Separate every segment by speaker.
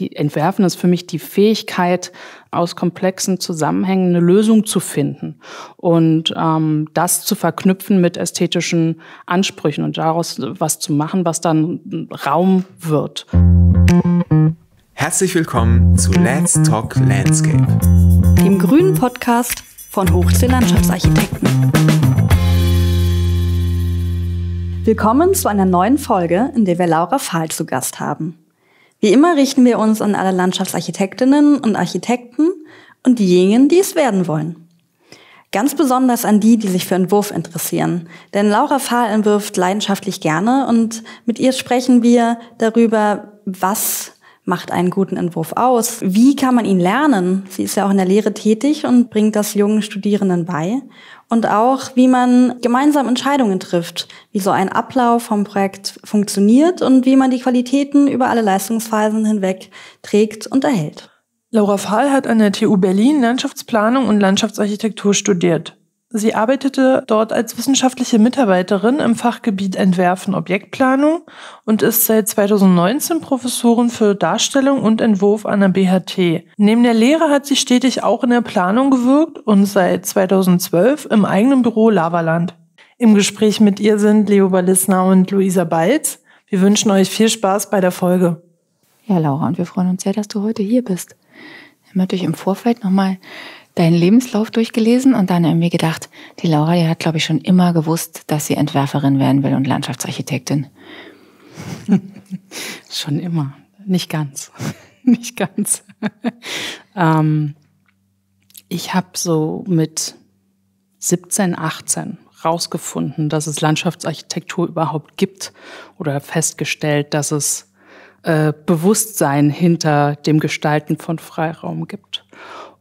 Speaker 1: Die Entwerfen ist für mich die Fähigkeit, aus komplexen Zusammenhängen eine Lösung zu finden und ähm, das zu verknüpfen mit ästhetischen Ansprüchen und daraus was zu machen, was dann Raum wird. Herzlich willkommen zu Let's Talk Landscape,
Speaker 2: dem grünen Podcast von Hochsee Landschaftsarchitekten. Willkommen zu einer neuen Folge, in der wir Laura Fahl zu Gast haben. Wie immer richten wir uns an alle Landschaftsarchitektinnen und Architekten und diejenigen, die es werden wollen. Ganz besonders an die, die sich für Entwurf interessieren. Denn Laura Fahl entwirft leidenschaftlich gerne und mit ihr sprechen wir darüber, was macht einen guten Entwurf aus? Wie kann man ihn lernen? Sie ist ja auch in der Lehre tätig und bringt das jungen Studierenden bei. Und auch, wie man gemeinsam Entscheidungen trifft, wie so ein Ablauf vom Projekt funktioniert und wie man die Qualitäten über alle Leistungsphasen hinweg trägt und erhält. Laura Fahl hat an der TU Berlin Landschaftsplanung und Landschaftsarchitektur
Speaker 1: studiert. Sie arbeitete dort als wissenschaftliche Mitarbeiterin im Fachgebiet Entwerfen Objektplanung und ist seit 2019 Professorin für Darstellung und Entwurf an der BHT. Neben der Lehre hat sie stetig auch in der Planung gewirkt und seit 2012 im eigenen Büro Lavaland. Im Gespräch mit ihr sind Leo Ballisner
Speaker 3: und Luisa Balz. Wir wünschen euch viel Spaß bei der Folge. Ja, Laura, und wir freuen uns sehr, dass du heute hier bist. Wir haben natürlich im Vorfeld nochmal deinen Lebenslauf durchgelesen und dann irgendwie gedacht, die Laura, die hat, glaube ich, schon immer gewusst, dass sie Entwerferin werden will und Landschaftsarchitektin. schon immer. Nicht ganz.
Speaker 1: Nicht ganz. ähm, ich habe so mit 17, 18 rausgefunden, dass es Landschaftsarchitektur überhaupt gibt oder festgestellt, dass es äh, Bewusstsein hinter dem Gestalten von Freiraum gibt.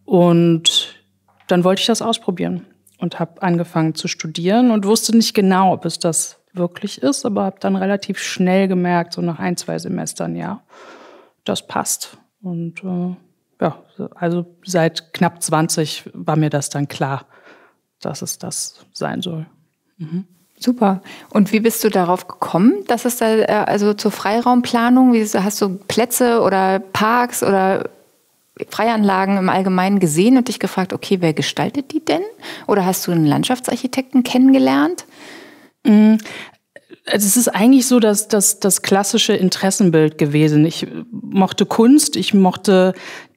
Speaker 1: Und dann wollte ich das ausprobieren und habe angefangen zu studieren und wusste nicht genau, ob es das wirklich ist, aber habe dann relativ schnell gemerkt, so nach ein, zwei Semestern, ja, das passt. Und äh, ja, also seit knapp 20 war mir das dann
Speaker 3: klar, dass es das sein soll. Mhm. Super. Und wie bist du darauf gekommen, dass es da äh, also zur Freiraumplanung, wie hast du Plätze oder Parks oder Freianlagen im Allgemeinen gesehen und dich gefragt, okay, wer gestaltet die denn? Oder hast du einen Landschaftsarchitekten kennengelernt? Mhm.
Speaker 1: es ist eigentlich so, dass das, das klassische Interessenbild gewesen. Ich mochte Kunst, ich mochte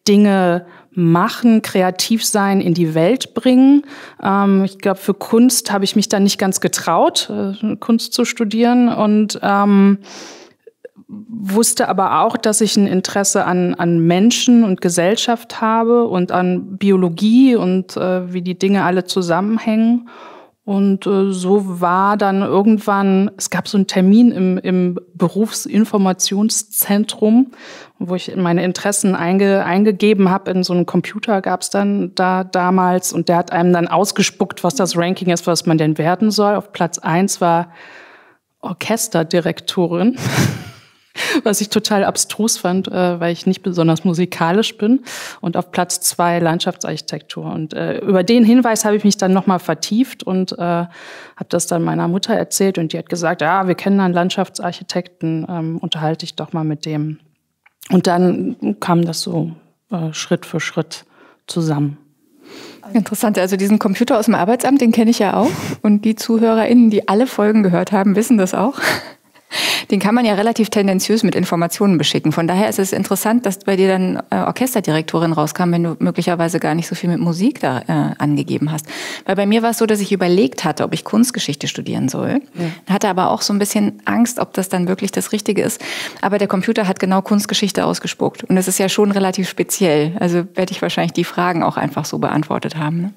Speaker 1: Dinge machen, kreativ sein, in die Welt bringen. Ähm, ich glaube, für Kunst habe ich mich da nicht ganz getraut, äh, Kunst zu studieren und ähm, wusste aber auch, dass ich ein Interesse an, an Menschen und Gesellschaft habe und an Biologie und äh, wie die Dinge alle zusammenhängen. Und äh, so war dann irgendwann, es gab so einen Termin im, im Berufsinformationszentrum, wo ich meine Interessen einge, eingegeben habe. In so einem Computer gab es dann da damals und der hat einem dann ausgespuckt, was das Ranking ist, was man denn werden soll. Auf Platz eins war Orchesterdirektorin. was ich total abstrus fand, äh, weil ich nicht besonders musikalisch bin. Und auf Platz zwei Landschaftsarchitektur. Und äh, über den Hinweis habe ich mich dann nochmal vertieft und äh, habe das dann meiner Mutter erzählt. Und die hat gesagt, ja, wir kennen einen Landschaftsarchitekten, ähm, unterhalte ich doch mal mit dem. Und dann kam das so äh, Schritt für Schritt zusammen.
Speaker 3: Interessant, also diesen Computer aus dem Arbeitsamt, den kenne ich ja auch. Und die ZuhörerInnen, die alle Folgen gehört haben, wissen das auch. Den kann man ja relativ tendenziös mit Informationen beschicken. Von daher ist es interessant, dass bei dir dann äh, Orchesterdirektorin rauskam, wenn du möglicherweise gar nicht so viel mit Musik da äh, angegeben hast. Weil bei mir war es so, dass ich überlegt hatte, ob ich Kunstgeschichte studieren soll. Ja. Hatte aber auch so ein bisschen Angst, ob das dann wirklich das Richtige ist. Aber der Computer hat genau Kunstgeschichte ausgespuckt. Und das ist ja schon relativ speziell. Also werde ich wahrscheinlich die Fragen auch einfach so beantwortet haben. Ne?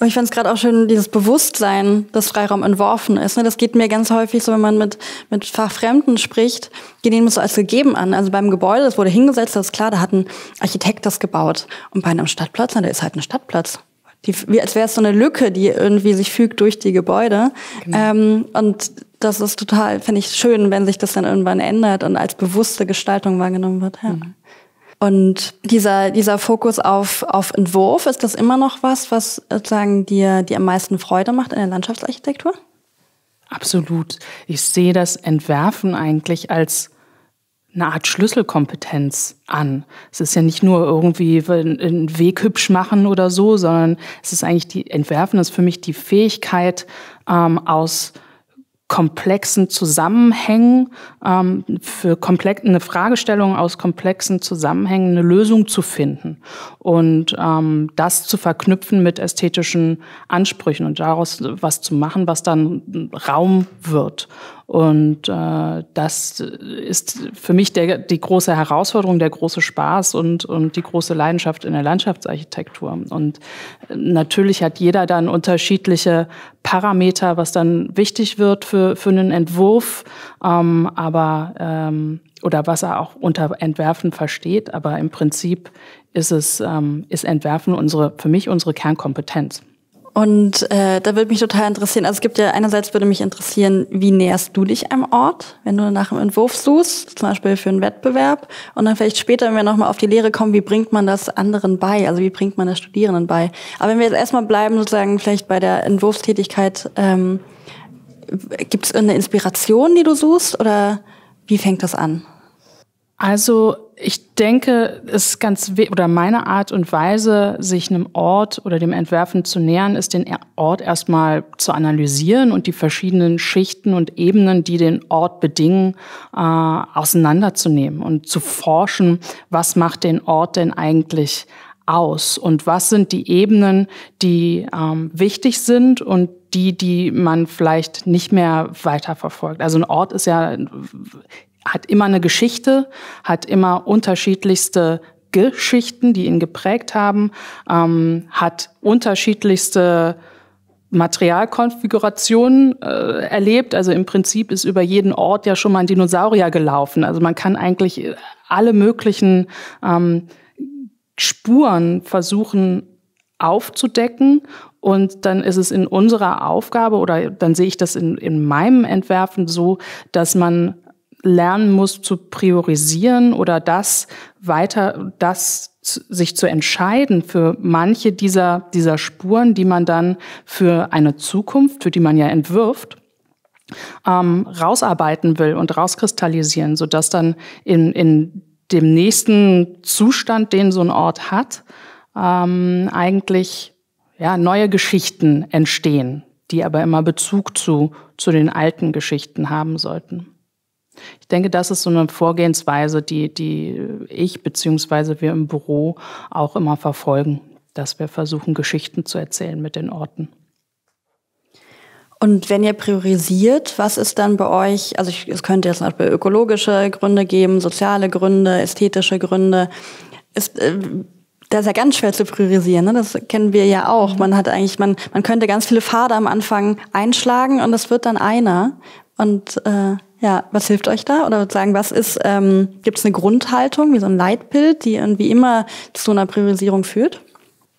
Speaker 2: Und ich fand es gerade auch schön, dieses Bewusstsein, dass Freiraum entworfen ist. Ne? Das geht mir ganz häufig so, wenn man mit, mit Fachfremden spricht, die nehmen es so als gegeben an. Also beim Gebäude, das wurde hingesetzt, das ist klar, da hat ein Architekt das gebaut. Und bei einem Stadtplatz, na, da ist halt ein Stadtplatz. Die, wie, als wäre es so eine Lücke, die irgendwie sich fügt durch die Gebäude. Genau. Ähm, und das ist total, finde ich, schön, wenn sich das dann irgendwann ändert und als bewusste Gestaltung wahrgenommen wird. Ja. Mhm. Und dieser, dieser Fokus auf, auf Entwurf, ist das immer noch was, was sozusagen dir, dir am meisten Freude macht in der Landschaftsarchitektur?
Speaker 1: Absolut. Ich sehe das Entwerfen eigentlich als eine Art Schlüsselkompetenz an. Es ist ja nicht nur irgendwie einen Weg hübsch machen oder so, sondern es ist eigentlich die Entwerfen das ist für mich die Fähigkeit ähm, aus komplexen Zusammenhängen, ähm, für komplex, eine Fragestellung aus komplexen Zusammenhängen eine Lösung zu finden und ähm, das zu verknüpfen mit ästhetischen Ansprüchen und daraus was zu machen, was dann Raum wird. Und äh, das ist für mich der, die große Herausforderung, der große Spaß und, und die große Leidenschaft in der Landschaftsarchitektur. Und natürlich hat jeder dann unterschiedliche Parameter, was dann wichtig wird für, für einen Entwurf, ähm, aber ähm, oder was er auch unter Entwerfen versteht. Aber im Prinzip ist es ähm, ist Entwerfen unsere für mich unsere Kernkompetenz.
Speaker 2: Und äh, da würde mich total interessieren, also es gibt ja einerseits würde mich interessieren, wie näherst du dich einem Ort, wenn du nach einem Entwurf suchst, zum Beispiel für einen Wettbewerb. Und dann vielleicht später, wenn wir nochmal auf die Lehre kommen, wie bringt man das anderen bei, also wie bringt man das Studierenden bei. Aber wenn wir jetzt erstmal bleiben, sozusagen vielleicht bei der Entwurfstätigkeit, ähm, gibt es eine Inspiration, die du suchst oder wie fängt das an? Also ich denke,
Speaker 1: es ist ganz oder meine Art und Weise, sich einem Ort oder dem Entwerfen zu nähern, ist den Ort erstmal zu analysieren und die verschiedenen Schichten und Ebenen, die den Ort bedingen, äh, auseinanderzunehmen und zu forschen, was macht den Ort denn eigentlich aus und was sind die Ebenen, die ähm, wichtig sind und die, die man vielleicht nicht mehr weiterverfolgt. Also ein Ort ist ja hat immer eine Geschichte, hat immer unterschiedlichste Geschichten, die ihn geprägt haben, ähm, hat unterschiedlichste Materialkonfigurationen äh, erlebt. Also im Prinzip ist über jeden Ort ja schon mal ein Dinosaurier gelaufen. Also man kann eigentlich äh, alle möglichen ähm, Spuren versuchen aufzudecken. Und dann ist es in unserer Aufgabe oder dann sehe ich das in, in meinem Entwerfen so, dass man lernen muss zu priorisieren oder das weiter, das sich zu entscheiden für manche dieser, dieser Spuren, die man dann für eine Zukunft, für die man ja entwirft, ähm, rausarbeiten will und rauskristallisieren, sodass dann in, in dem nächsten Zustand, den so ein Ort hat, ähm, eigentlich ja, neue Geschichten entstehen, die aber immer Bezug zu, zu den alten Geschichten haben sollten. Ich denke, das ist so eine Vorgehensweise, die, die ich bzw. wir im Büro auch immer verfolgen, dass wir versuchen, Geschichten zu erzählen mit den Orten.
Speaker 2: Und wenn ihr priorisiert, was ist dann bei euch, also ich, es könnte jetzt zum Beispiel ökologische Gründe geben, soziale Gründe, ästhetische Gründe. Ist, äh, das ist ja ganz schwer zu priorisieren, ne? das kennen wir ja auch. Man hat eigentlich, man, man könnte ganz viele Pfade am Anfang einschlagen und es wird dann einer. Und äh, ja, was hilft euch da? Oder sagen, was ist, ähm, gibt es eine Grundhaltung, wie so ein Leitbild, die irgendwie immer zu einer Priorisierung führt?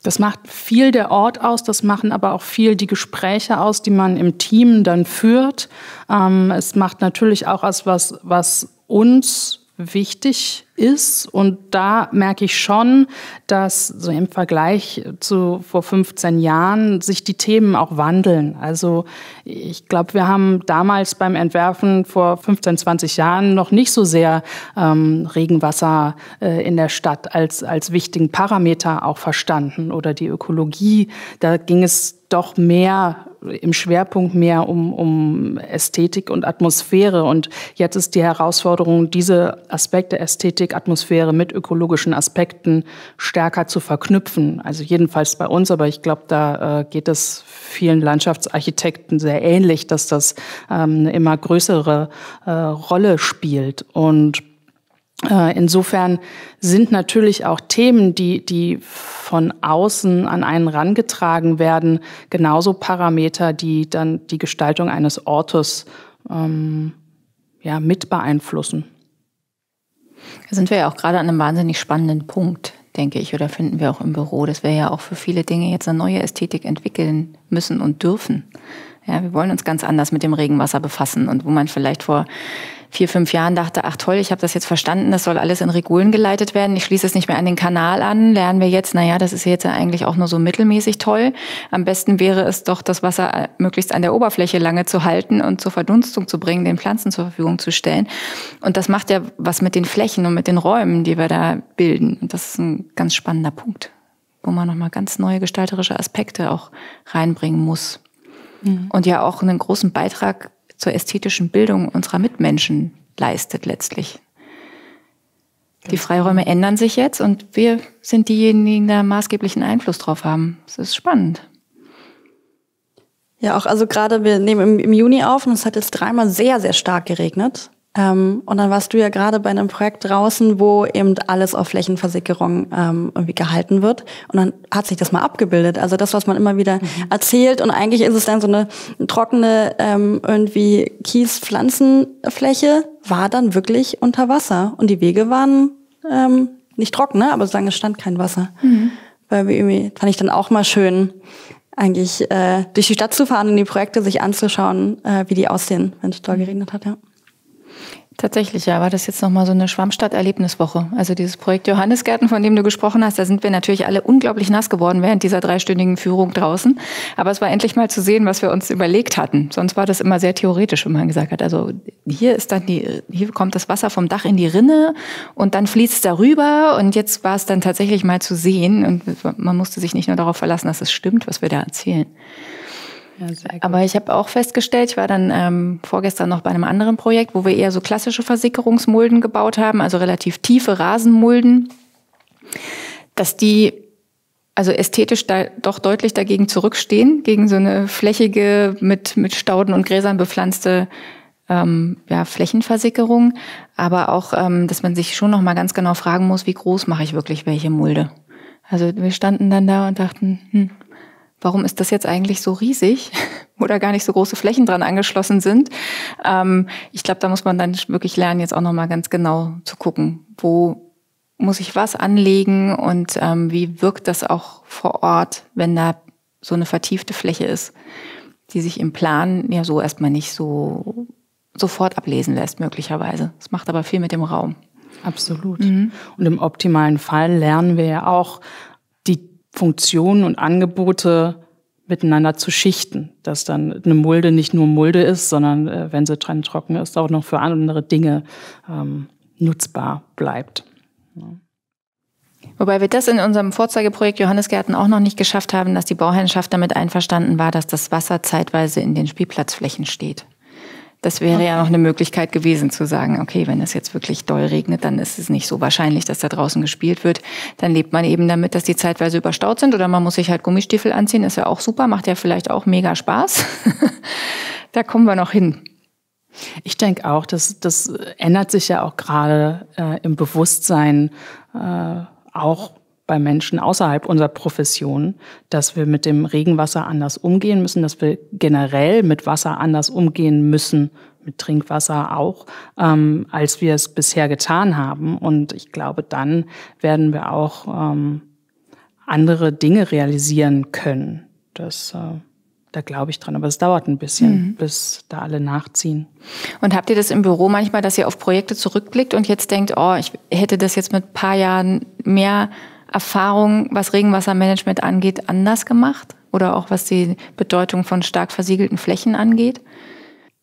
Speaker 2: Das macht viel der Ort aus, das machen
Speaker 1: aber auch viel die Gespräche aus, die man im Team dann führt. Ähm, es macht natürlich auch aus, was, was uns wichtig ist. Und da merke ich schon, dass so im Vergleich zu vor 15 Jahren sich die Themen auch wandeln. Also ich glaube, wir haben damals beim Entwerfen vor 15, 20 Jahren noch nicht so sehr ähm, Regenwasser äh, in der Stadt als, als wichtigen Parameter auch verstanden oder die Ökologie. Da ging es doch mehr im Schwerpunkt mehr um, um Ästhetik und Atmosphäre. Und jetzt ist die Herausforderung, diese Aspekte Ästhetik Atmosphäre mit ökologischen Aspekten stärker zu verknüpfen. Also jedenfalls bei uns, aber ich glaube, da äh, geht es vielen Landschaftsarchitekten sehr ähnlich, dass das ähm, eine immer größere äh, Rolle spielt. Und äh, Insofern sind natürlich auch Themen, die, die von außen an einen rangetragen werden, genauso Parameter, die dann die Gestaltung eines Ortes ähm,
Speaker 3: ja, mit beeinflussen. Da sind wir ja auch gerade an einem wahnsinnig spannenden Punkt, denke ich, oder finden wir auch im Büro, dass wir ja auch für viele Dinge jetzt eine neue Ästhetik entwickeln müssen und dürfen. Ja, wir wollen uns ganz anders mit dem Regenwasser befassen und wo man vielleicht vor vier, fünf Jahren dachte, ach toll, ich habe das jetzt verstanden, das soll alles in Regulen geleitet werden, ich schließe es nicht mehr an den Kanal an, lernen wir jetzt, naja, das ist jetzt eigentlich auch nur so mittelmäßig toll. Am besten wäre es doch, das Wasser möglichst an der Oberfläche lange zu halten und zur Verdunstung zu bringen, den Pflanzen zur Verfügung zu stellen. Und das macht ja was mit den Flächen und mit den Räumen, die wir da bilden. Und das ist ein ganz spannender Punkt, wo man nochmal ganz neue gestalterische Aspekte auch reinbringen muss. Mhm. und ja auch einen großen Beitrag zur ästhetischen Bildung unserer Mitmenschen leistet letztlich. Die Freiräume ändern sich jetzt und wir sind diejenigen, die da maßgeblichen Einfluss drauf haben. Das ist spannend. Ja, auch also gerade, wir nehmen im Juni auf und es hat jetzt dreimal sehr, sehr stark
Speaker 2: geregnet. Ähm, und dann warst du ja gerade bei einem Projekt draußen, wo eben alles auf Flächenversickerung ähm, irgendwie gehalten wird. Und dann hat sich das mal abgebildet. Also das, was man immer wieder mhm. erzählt. Und eigentlich ist es dann so eine trockene ähm, irgendwie Kiespflanzenfläche, war dann wirklich unter Wasser. Und die Wege waren ähm, nicht trocken, ne? aber sozusagen es stand kein Wasser. Mhm. Weil irgendwie, fand ich dann auch mal schön, eigentlich äh, durch die Stadt zu fahren und die Projekte sich anzuschauen, äh, wie die aussehen, wenn es doll mhm. geregnet hat, ja.
Speaker 3: Tatsächlich, ja, war das jetzt nochmal so eine Schwammstadt-Erlebniswoche. Also dieses Projekt Johannesgärten, von dem du gesprochen hast, da sind wir natürlich alle unglaublich nass geworden während dieser dreistündigen Führung draußen. Aber es war endlich mal zu sehen, was wir uns überlegt hatten. Sonst war das immer sehr theoretisch, wie man gesagt hat, also hier ist dann die, hier kommt das Wasser vom Dach in die Rinne und dann fließt es darüber und jetzt war es dann tatsächlich mal zu sehen und man musste sich nicht nur darauf verlassen, dass es stimmt, was wir da erzählen. Ja, Aber ich habe auch festgestellt, ich war dann ähm, vorgestern noch bei einem anderen Projekt, wo wir eher so klassische Versickerungsmulden gebaut haben, also relativ tiefe Rasenmulden, dass die also ästhetisch da doch deutlich dagegen zurückstehen, gegen so eine flächige, mit, mit Stauden und Gräsern bepflanzte ähm, ja, Flächenversickerung. Aber auch, ähm, dass man sich schon nochmal ganz genau fragen muss, wie groß mache ich wirklich welche Mulde. Also wir standen dann da und dachten, hm, warum ist das jetzt eigentlich so riesig, wo da gar nicht so große Flächen dran angeschlossen sind. Ähm, ich glaube, da muss man dann wirklich lernen, jetzt auch nochmal ganz genau zu gucken, wo muss ich was anlegen und ähm, wie wirkt das auch vor Ort, wenn da so eine vertiefte Fläche ist, die sich im Plan ja so erstmal nicht so sofort ablesen lässt, möglicherweise. Das macht aber viel mit dem Raum.
Speaker 1: Absolut. Mhm.
Speaker 3: Und im optimalen
Speaker 1: Fall lernen wir ja auch Funktionen und Angebote miteinander zu schichten, dass dann eine Mulde nicht nur Mulde ist, sondern äh, wenn sie dran trocken ist, auch noch für andere Dinge ähm, nutzbar bleibt. Ja.
Speaker 3: Wobei wir das in unserem Vorzeigeprojekt Johannesgärten auch noch nicht geschafft haben, dass die Bauherrschaft damit einverstanden war, dass das Wasser zeitweise in den Spielplatzflächen steht. Das wäre ja noch eine Möglichkeit gewesen zu sagen, okay, wenn es jetzt wirklich doll regnet, dann ist es nicht so wahrscheinlich, dass da draußen gespielt wird. Dann lebt man eben damit, dass die zeitweise überstaut sind oder man muss sich halt Gummistiefel anziehen. Ist ja auch super, macht ja vielleicht auch mega Spaß. da kommen wir noch hin. Ich denke
Speaker 1: auch, dass das ändert sich ja auch gerade äh, im Bewusstsein äh, auch bei Menschen außerhalb unserer Profession, dass wir mit dem Regenwasser anders umgehen müssen, dass wir generell mit Wasser anders umgehen müssen, mit Trinkwasser auch, ähm, als wir es bisher getan haben. Und ich glaube, dann werden wir auch ähm, andere Dinge realisieren können. Das äh, da glaube ich dran. Aber es dauert ein bisschen, mhm. bis da alle nachziehen.
Speaker 3: Und habt ihr das im Büro manchmal, dass ihr auf Projekte zurückblickt und jetzt denkt, oh, ich hätte das jetzt mit ein paar Jahren mehr Erfahrung, was Regenwassermanagement angeht, anders gemacht? Oder auch was die Bedeutung von stark versiegelten Flächen angeht?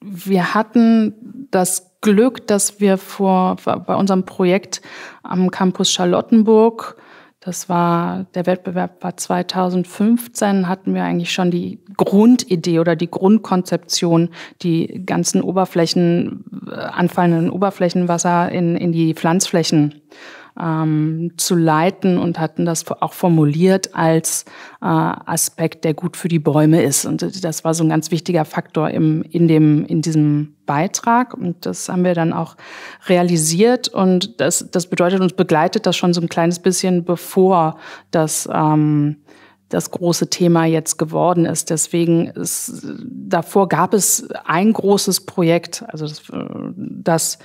Speaker 3: Wir hatten
Speaker 1: das Glück, dass wir vor, bei unserem Projekt am Campus Charlottenburg, das war, der Wettbewerb war 2015, hatten wir eigentlich schon die Grundidee oder die Grundkonzeption, die ganzen Oberflächen, äh, anfallenden Oberflächenwasser in, in die Pflanzflächen ähm, zu leiten und hatten das auch formuliert als äh, Aspekt, der gut für die Bäume ist. Und das war so ein ganz wichtiger Faktor im, in, dem, in diesem Beitrag. Und das haben wir dann auch realisiert. Und das, das bedeutet, uns begleitet das schon so ein kleines bisschen, bevor das... Ähm, das große Thema jetzt geworden ist. Deswegen ist, davor gab es ein großes Projekt, also das, äh, das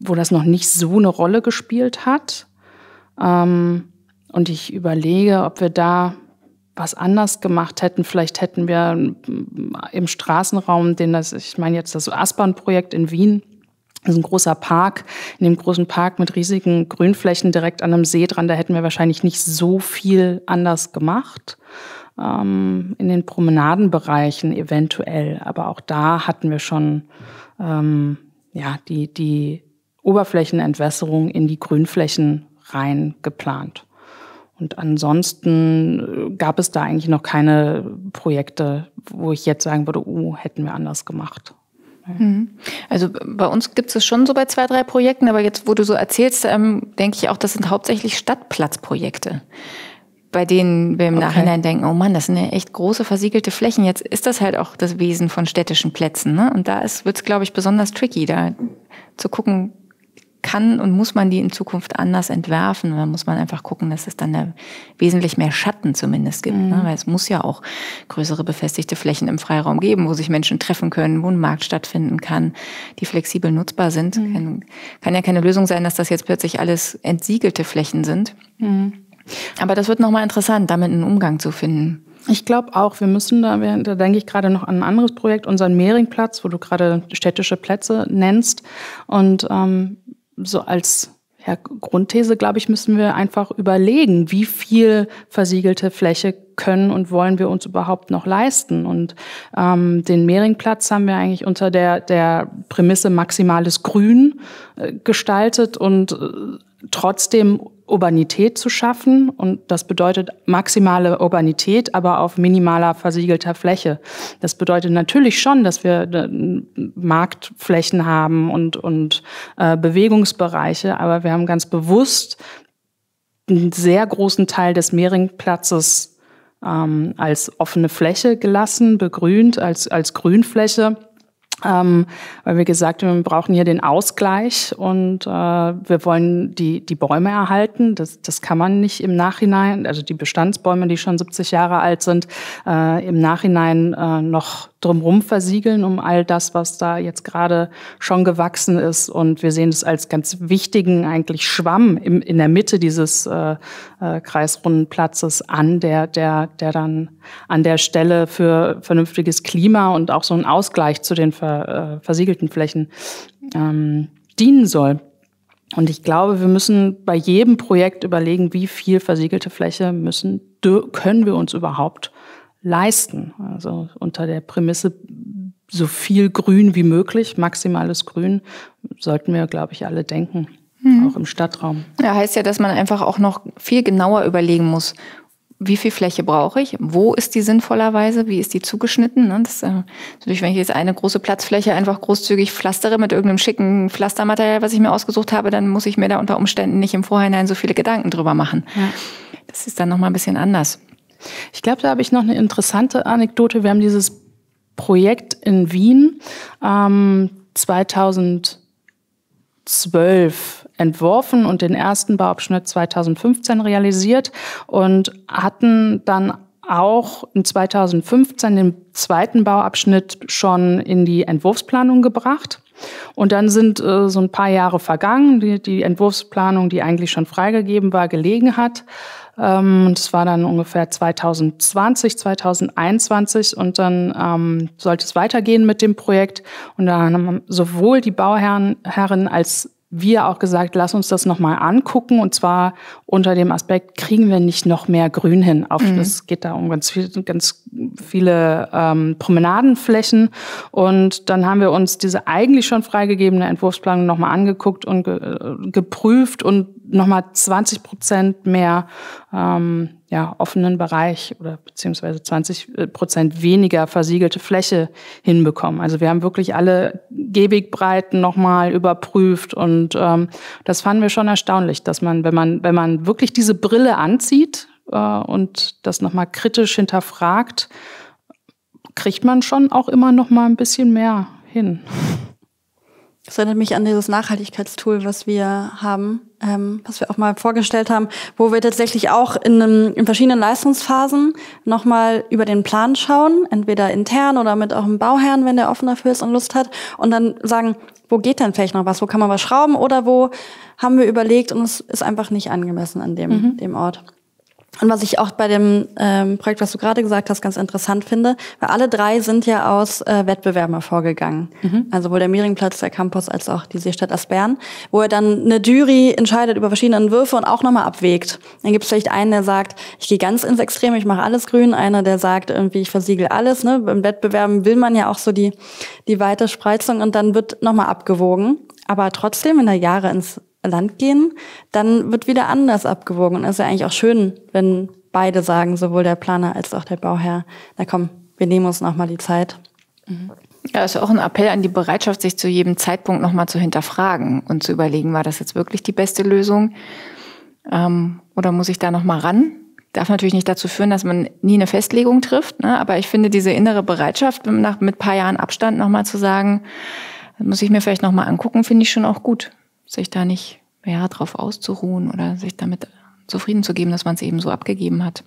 Speaker 1: wo das noch nicht so eine Rolle gespielt hat. Ähm, und ich überlege, ob wir da was anders gemacht hätten. Vielleicht hätten wir ähm, im Straßenraum, den das, ich meine jetzt das Aspern-Projekt in Wien, das ist ein großer Park, in dem großen Park mit riesigen Grünflächen direkt an einem See dran, da hätten wir wahrscheinlich nicht so viel anders gemacht. Ähm, in den Promenadenbereichen eventuell, aber auch da hatten wir schon ähm, ja, die, die Oberflächenentwässerung in die Grünflächen rein geplant. Und ansonsten äh, gab es da eigentlich noch keine Projekte, wo ich jetzt sagen würde, uh, hätten wir anders gemacht.
Speaker 3: Mhm. Also bei uns gibt es schon so bei zwei, drei Projekten, aber jetzt, wo du so erzählst, ähm, denke ich auch, das sind hauptsächlich Stadtplatzprojekte, bei denen wir im okay. Nachhinein denken, oh Mann, das sind ja echt große versiegelte Flächen. Jetzt ist das halt auch das Wesen von städtischen Plätzen. Ne? Und da wird es, glaube ich, besonders tricky, da zu gucken, kann und muss man die in Zukunft anders entwerfen. Da muss man einfach gucken, dass es dann wesentlich mehr Schatten zumindest gibt. Ne? Mhm. Ne? Weil es muss ja auch größere befestigte Flächen im Freiraum geben, wo sich Menschen treffen können, wo ein Markt stattfinden kann, die flexibel nutzbar sind. Mhm. Kann, kann, ja keine Lösung sein, dass das jetzt plötzlich alles entsiegelte Flächen sind. Mhm. Aber das wird nochmal interessant, damit einen Umgang zu finden. Ich glaube auch, wir müssen
Speaker 1: da, da denke ich gerade noch an ein anderes Projekt, unseren Mehringplatz, wo du gerade städtische Plätze nennst. Und ähm, so als ja, Grundthese, glaube ich, müssen wir einfach überlegen, wie viel versiegelte Fläche können und wollen wir uns überhaupt noch leisten. Und ähm, den Mehringplatz haben wir eigentlich unter der, der Prämisse maximales Grün äh, gestaltet und äh, trotzdem Urbanität zu schaffen. Und das bedeutet maximale Urbanität, aber auf minimaler versiegelter Fläche. Das bedeutet natürlich schon, dass wir äh, Marktflächen haben und, und äh, Bewegungsbereiche, aber wir haben ganz bewusst einen sehr großen Teil des Mehringplatzes ähm, als offene Fläche gelassen, begrünt, als, als Grünfläche ähm, weil wir gesagt haben, wir brauchen hier den Ausgleich und äh, wir wollen die, die Bäume erhalten. Das, das kann man nicht im Nachhinein, also die Bestandsbäume, die schon 70 Jahre alt sind, äh, im Nachhinein äh, noch drumherum versiegeln, um all das, was da jetzt gerade schon gewachsen ist. Und wir sehen es als ganz wichtigen eigentlich Schwamm im, in der Mitte dieses äh, äh, kreisrunden Platzes an, der, der, der dann an der Stelle für vernünftiges Klima und auch so einen Ausgleich zu den ver, äh, versiegelten Flächen ähm, dienen soll. Und ich glaube, wir müssen bei jedem Projekt überlegen, wie viel versiegelte Fläche müssen, können wir uns überhaupt leisten. Also unter der Prämisse, so viel Grün wie möglich, maximales Grün, sollten wir, glaube ich, alle denken, mhm. auch im Stadtraum.
Speaker 3: Ja, heißt ja, dass man einfach auch noch viel genauer überlegen muss, wie viel Fläche brauche ich, wo ist die sinnvollerweise, wie ist die zugeschnitten. Ne? Das ist äh, natürlich, wenn ich jetzt eine große Platzfläche einfach großzügig pflastere mit irgendeinem schicken Pflastermaterial, was ich mir ausgesucht habe, dann muss ich mir da unter Umständen nicht im Vorhinein so viele Gedanken drüber machen. Ja. Das ist dann nochmal ein bisschen anders. Ich glaube, da habe ich noch eine interessante
Speaker 1: Anekdote. Wir haben dieses Projekt in Wien ähm, 2012 entworfen und den ersten Bauabschnitt 2015 realisiert und hatten dann auch in 2015 den zweiten Bauabschnitt schon in die Entwurfsplanung gebracht. Und dann sind äh, so ein paar Jahre vergangen, die, die Entwurfsplanung, die eigentlich schon freigegeben war, gelegen hat. Ähm, und es war dann ungefähr 2020, 2021 und dann ähm, sollte es weitergehen mit dem Projekt. Und da haben sowohl die Bauherren als wir auch gesagt, lass uns das nochmal angucken und zwar unter dem Aspekt, kriegen wir nicht noch mehr Grün hin? Auf, mhm. Es geht da um ganz, viel, ganz viele ähm, Promenadenflächen und dann haben wir uns diese eigentlich schon freigegebene Entwurfsplanung nochmal angeguckt und ge äh, geprüft und nochmal 20 Prozent mehr ähm, ja, offenen Bereich oder beziehungsweise 20 äh, Prozent weniger versiegelte Fläche hinbekommen. Also wir haben wirklich alle Gehwegbreiten nochmal überprüft und ähm, das fanden wir schon erstaunlich, dass man, wenn man, wenn man wirklich diese Brille anzieht äh, und das nochmal kritisch hinterfragt, kriegt man schon auch
Speaker 2: immer nochmal ein bisschen mehr hin. Das erinnert mich an dieses Nachhaltigkeitstool, was wir haben, ähm, was wir auch mal vorgestellt haben, wo wir tatsächlich auch in, einem, in verschiedenen Leistungsphasen nochmal über den Plan schauen, entweder intern oder mit auch dem Bauherrn, wenn der offen dafür ist und Lust hat, und dann sagen, wo geht denn vielleicht noch was, wo kann man was schrauben oder wo haben wir überlegt und es ist einfach nicht angemessen an dem, mhm. dem Ort. Und was ich auch bei dem ähm, Projekt, was du gerade gesagt hast, ganz interessant finde, weil alle drei sind ja aus äh, Wettbewerben hervorgegangen. Mhm. Also sowohl der Mehringplatz, der Campus, als auch die Seestadt Aspern, wo er dann eine Jury entscheidet über verschiedene Entwürfe und auch nochmal abwägt. Dann gibt es vielleicht einen, der sagt, ich gehe ganz ins Extrem, ich mache alles grün. Einer, der sagt irgendwie, ich versiegel alles. Ne? Im Wettbewerben will man ja auch so die, die weite Spreizung und dann wird nochmal abgewogen. Aber trotzdem, wenn da Jahre ins Land gehen, dann wird wieder anders abgewogen. Und es ist ja eigentlich auch schön, wenn beide sagen, sowohl der Planer als auch der Bauherr, na komm,
Speaker 3: wir nehmen uns nochmal die Zeit. Mhm. Ja, ist also auch ein Appell an die Bereitschaft, sich zu jedem Zeitpunkt nochmal zu hinterfragen und zu überlegen, war das jetzt wirklich die beste Lösung? Ähm, oder muss ich da nochmal ran? Darf natürlich nicht dazu führen, dass man nie eine Festlegung trifft, ne? aber ich finde diese innere Bereitschaft, nach, mit paar Jahren Abstand nochmal zu sagen, muss ich mir vielleicht nochmal angucken, finde ich schon auch gut sich da nicht ja, drauf auszuruhen oder sich damit zufrieden zu geben, dass man es eben so abgegeben hat.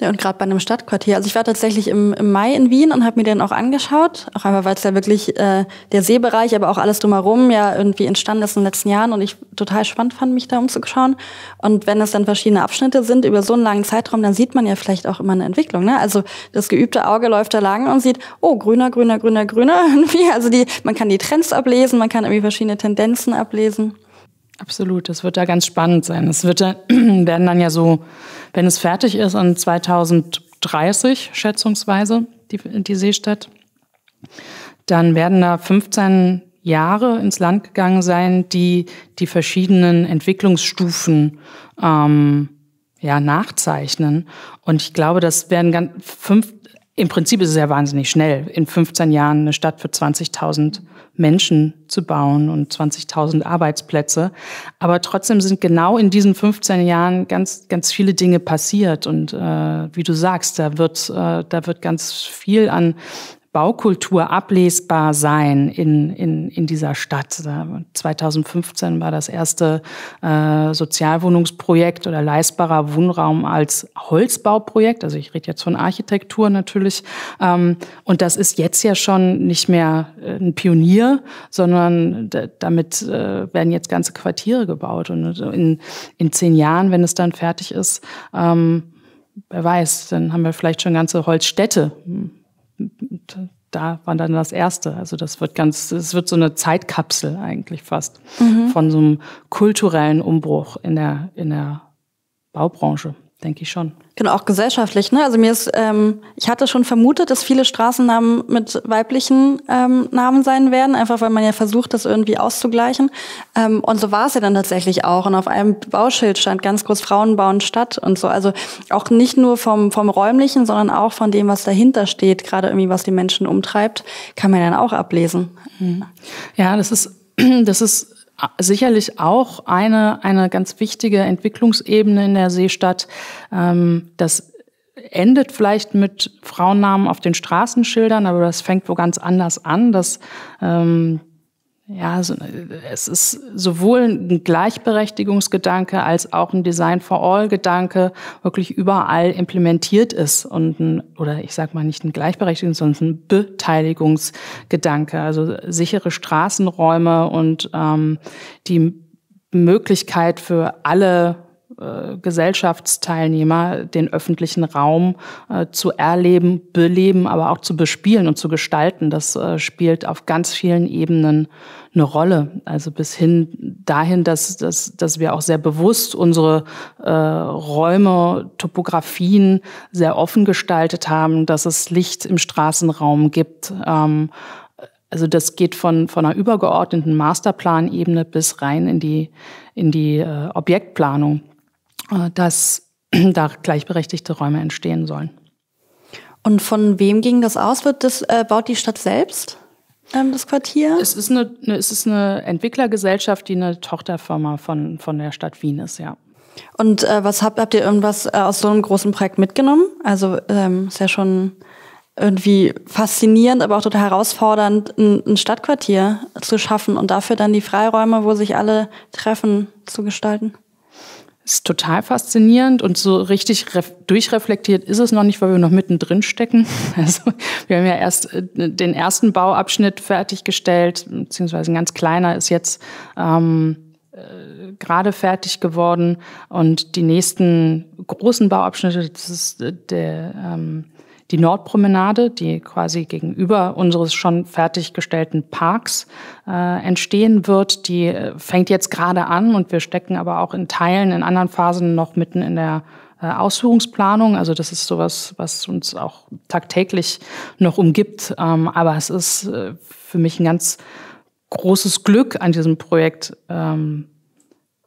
Speaker 3: Ja, und gerade bei einem Stadtquartier. Also ich war tatsächlich im,
Speaker 2: im Mai in Wien und habe mir den auch angeschaut. Auch einfach, weil es ja wirklich äh, der Seebereich, aber auch alles drumherum ja irgendwie entstanden ist in den letzten Jahren und ich total spannend fand, mich da umzuschauen. Und wenn es dann verschiedene Abschnitte sind über so einen langen Zeitraum, dann sieht man ja vielleicht auch immer eine Entwicklung. Ne? Also das geübte Auge läuft da lang und sieht, oh, grüner, grüner, grüner, grüner. Irgendwie. Also die, man kann die Trends ablesen, man kann irgendwie verschiedene Tendenzen ablesen.
Speaker 1: Absolut, das wird da ganz spannend sein. Es wird da, werden dann ja so, wenn es fertig ist, in 2030 schätzungsweise, die, die Seestadt, dann werden da 15 Jahre ins Land gegangen sein, die die verschiedenen Entwicklungsstufen ähm, ja, nachzeichnen. Und ich glaube, das werden ganz fünf, im Prinzip ist es ja wahnsinnig schnell, in 15 Jahren eine Stadt für 20.000 Menschen zu bauen und 20.000 Arbeitsplätze. Aber trotzdem sind genau in diesen 15 Jahren ganz, ganz viele Dinge passiert. Und äh, wie du sagst, da wird, äh, da wird ganz viel an Baukultur ablesbar sein in, in, in dieser Stadt. 2015 war das erste äh, Sozialwohnungsprojekt oder leistbarer Wohnraum als Holzbauprojekt. Also ich rede jetzt von Architektur natürlich. Ähm, und das ist jetzt ja schon nicht mehr äh, ein Pionier, sondern damit äh, werden jetzt ganze Quartiere gebaut. Und in, in zehn Jahren, wenn es dann fertig ist, ähm, wer weiß, dann haben wir vielleicht schon ganze Holzstädte hm da war dann das erste. Also das wird ganz, es wird so eine Zeitkapsel eigentlich fast mhm. von so einem kulturellen Umbruch in der, in der Baubranche, denke
Speaker 2: ich schon. Genau, auch gesellschaftlich. Ne? Also mir ist, ähm, ich hatte schon vermutet, dass viele Straßennamen mit weiblichen ähm, Namen sein werden, einfach weil man ja versucht, das irgendwie auszugleichen. Ähm, und so war es ja dann tatsächlich auch. Und auf einem Bauschild stand ganz groß Frauen bauen Stadt und so. Also auch nicht nur vom, vom Räumlichen, sondern auch von dem, was dahinter steht, gerade irgendwie, was die Menschen umtreibt, kann man dann auch ablesen. Mhm. Ja, das
Speaker 1: ist, das ist sicherlich auch eine, eine ganz wichtige Entwicklungsebene in der Seestadt. Ähm, das endet vielleicht mit Frauennamen auf den Straßenschildern, aber das fängt wo ganz anders an, dass ähm, ja, also, äh, es ist sowohl ein Gleichberechtigungsgedanke als auch ein Design for All Gedanke wirklich überall implementiert ist und ein, oder ich sag mal nicht ein Gleichberechtigungs, sondern ein Beteiligungsgedanke. Also sichere Straßenräume und ähm, die Möglichkeit für alle äh, Gesellschaftsteilnehmer den öffentlichen Raum äh, zu erleben, beleben, aber auch zu bespielen und zu gestalten. Das äh, spielt auf ganz vielen Ebenen eine Rolle. Also bis hin dahin, dass, dass, dass wir auch sehr bewusst unsere äh, Räume, Topografien sehr offen gestaltet haben, dass es Licht im Straßenraum gibt. Ähm, also das geht von, von einer übergeordneten Masterplanebene bis rein in die, in die äh, Objektplanung. Äh, dass da gleichberechtigte Räume entstehen sollen.
Speaker 2: Und von wem ging das aus? Wird das, äh, baut die Stadt selbst ähm, das Quartier? Es ist eine, eine, es ist
Speaker 1: eine Entwicklergesellschaft, die eine Tochterfirma von, von der Stadt Wien ist, ja.
Speaker 2: Und äh, was habt, habt ihr irgendwas äh, aus so einem großen Projekt mitgenommen? Also ähm, ist ja schon irgendwie faszinierend, aber auch total herausfordernd, ein, ein Stadtquartier zu schaffen und dafür dann die Freiräume, wo sich alle treffen, zu gestalten ist total
Speaker 1: faszinierend und so richtig durchreflektiert ist es noch nicht, weil wir noch mittendrin stecken. Also wir haben ja erst äh, den ersten Bauabschnitt fertiggestellt, beziehungsweise ein ganz kleiner ist jetzt ähm, äh, gerade fertig geworden und die nächsten großen Bauabschnitte, das ist äh, der ähm, die Nordpromenade, die quasi gegenüber unseres schon fertiggestellten Parks äh, entstehen wird. Die äh, fängt jetzt gerade an und wir stecken aber auch in Teilen, in anderen Phasen noch mitten in der äh, Ausführungsplanung. Also das ist sowas, was uns auch tagtäglich noch umgibt. Ähm, aber es ist äh, für mich ein ganz großes Glück, an diesem Projekt ähm,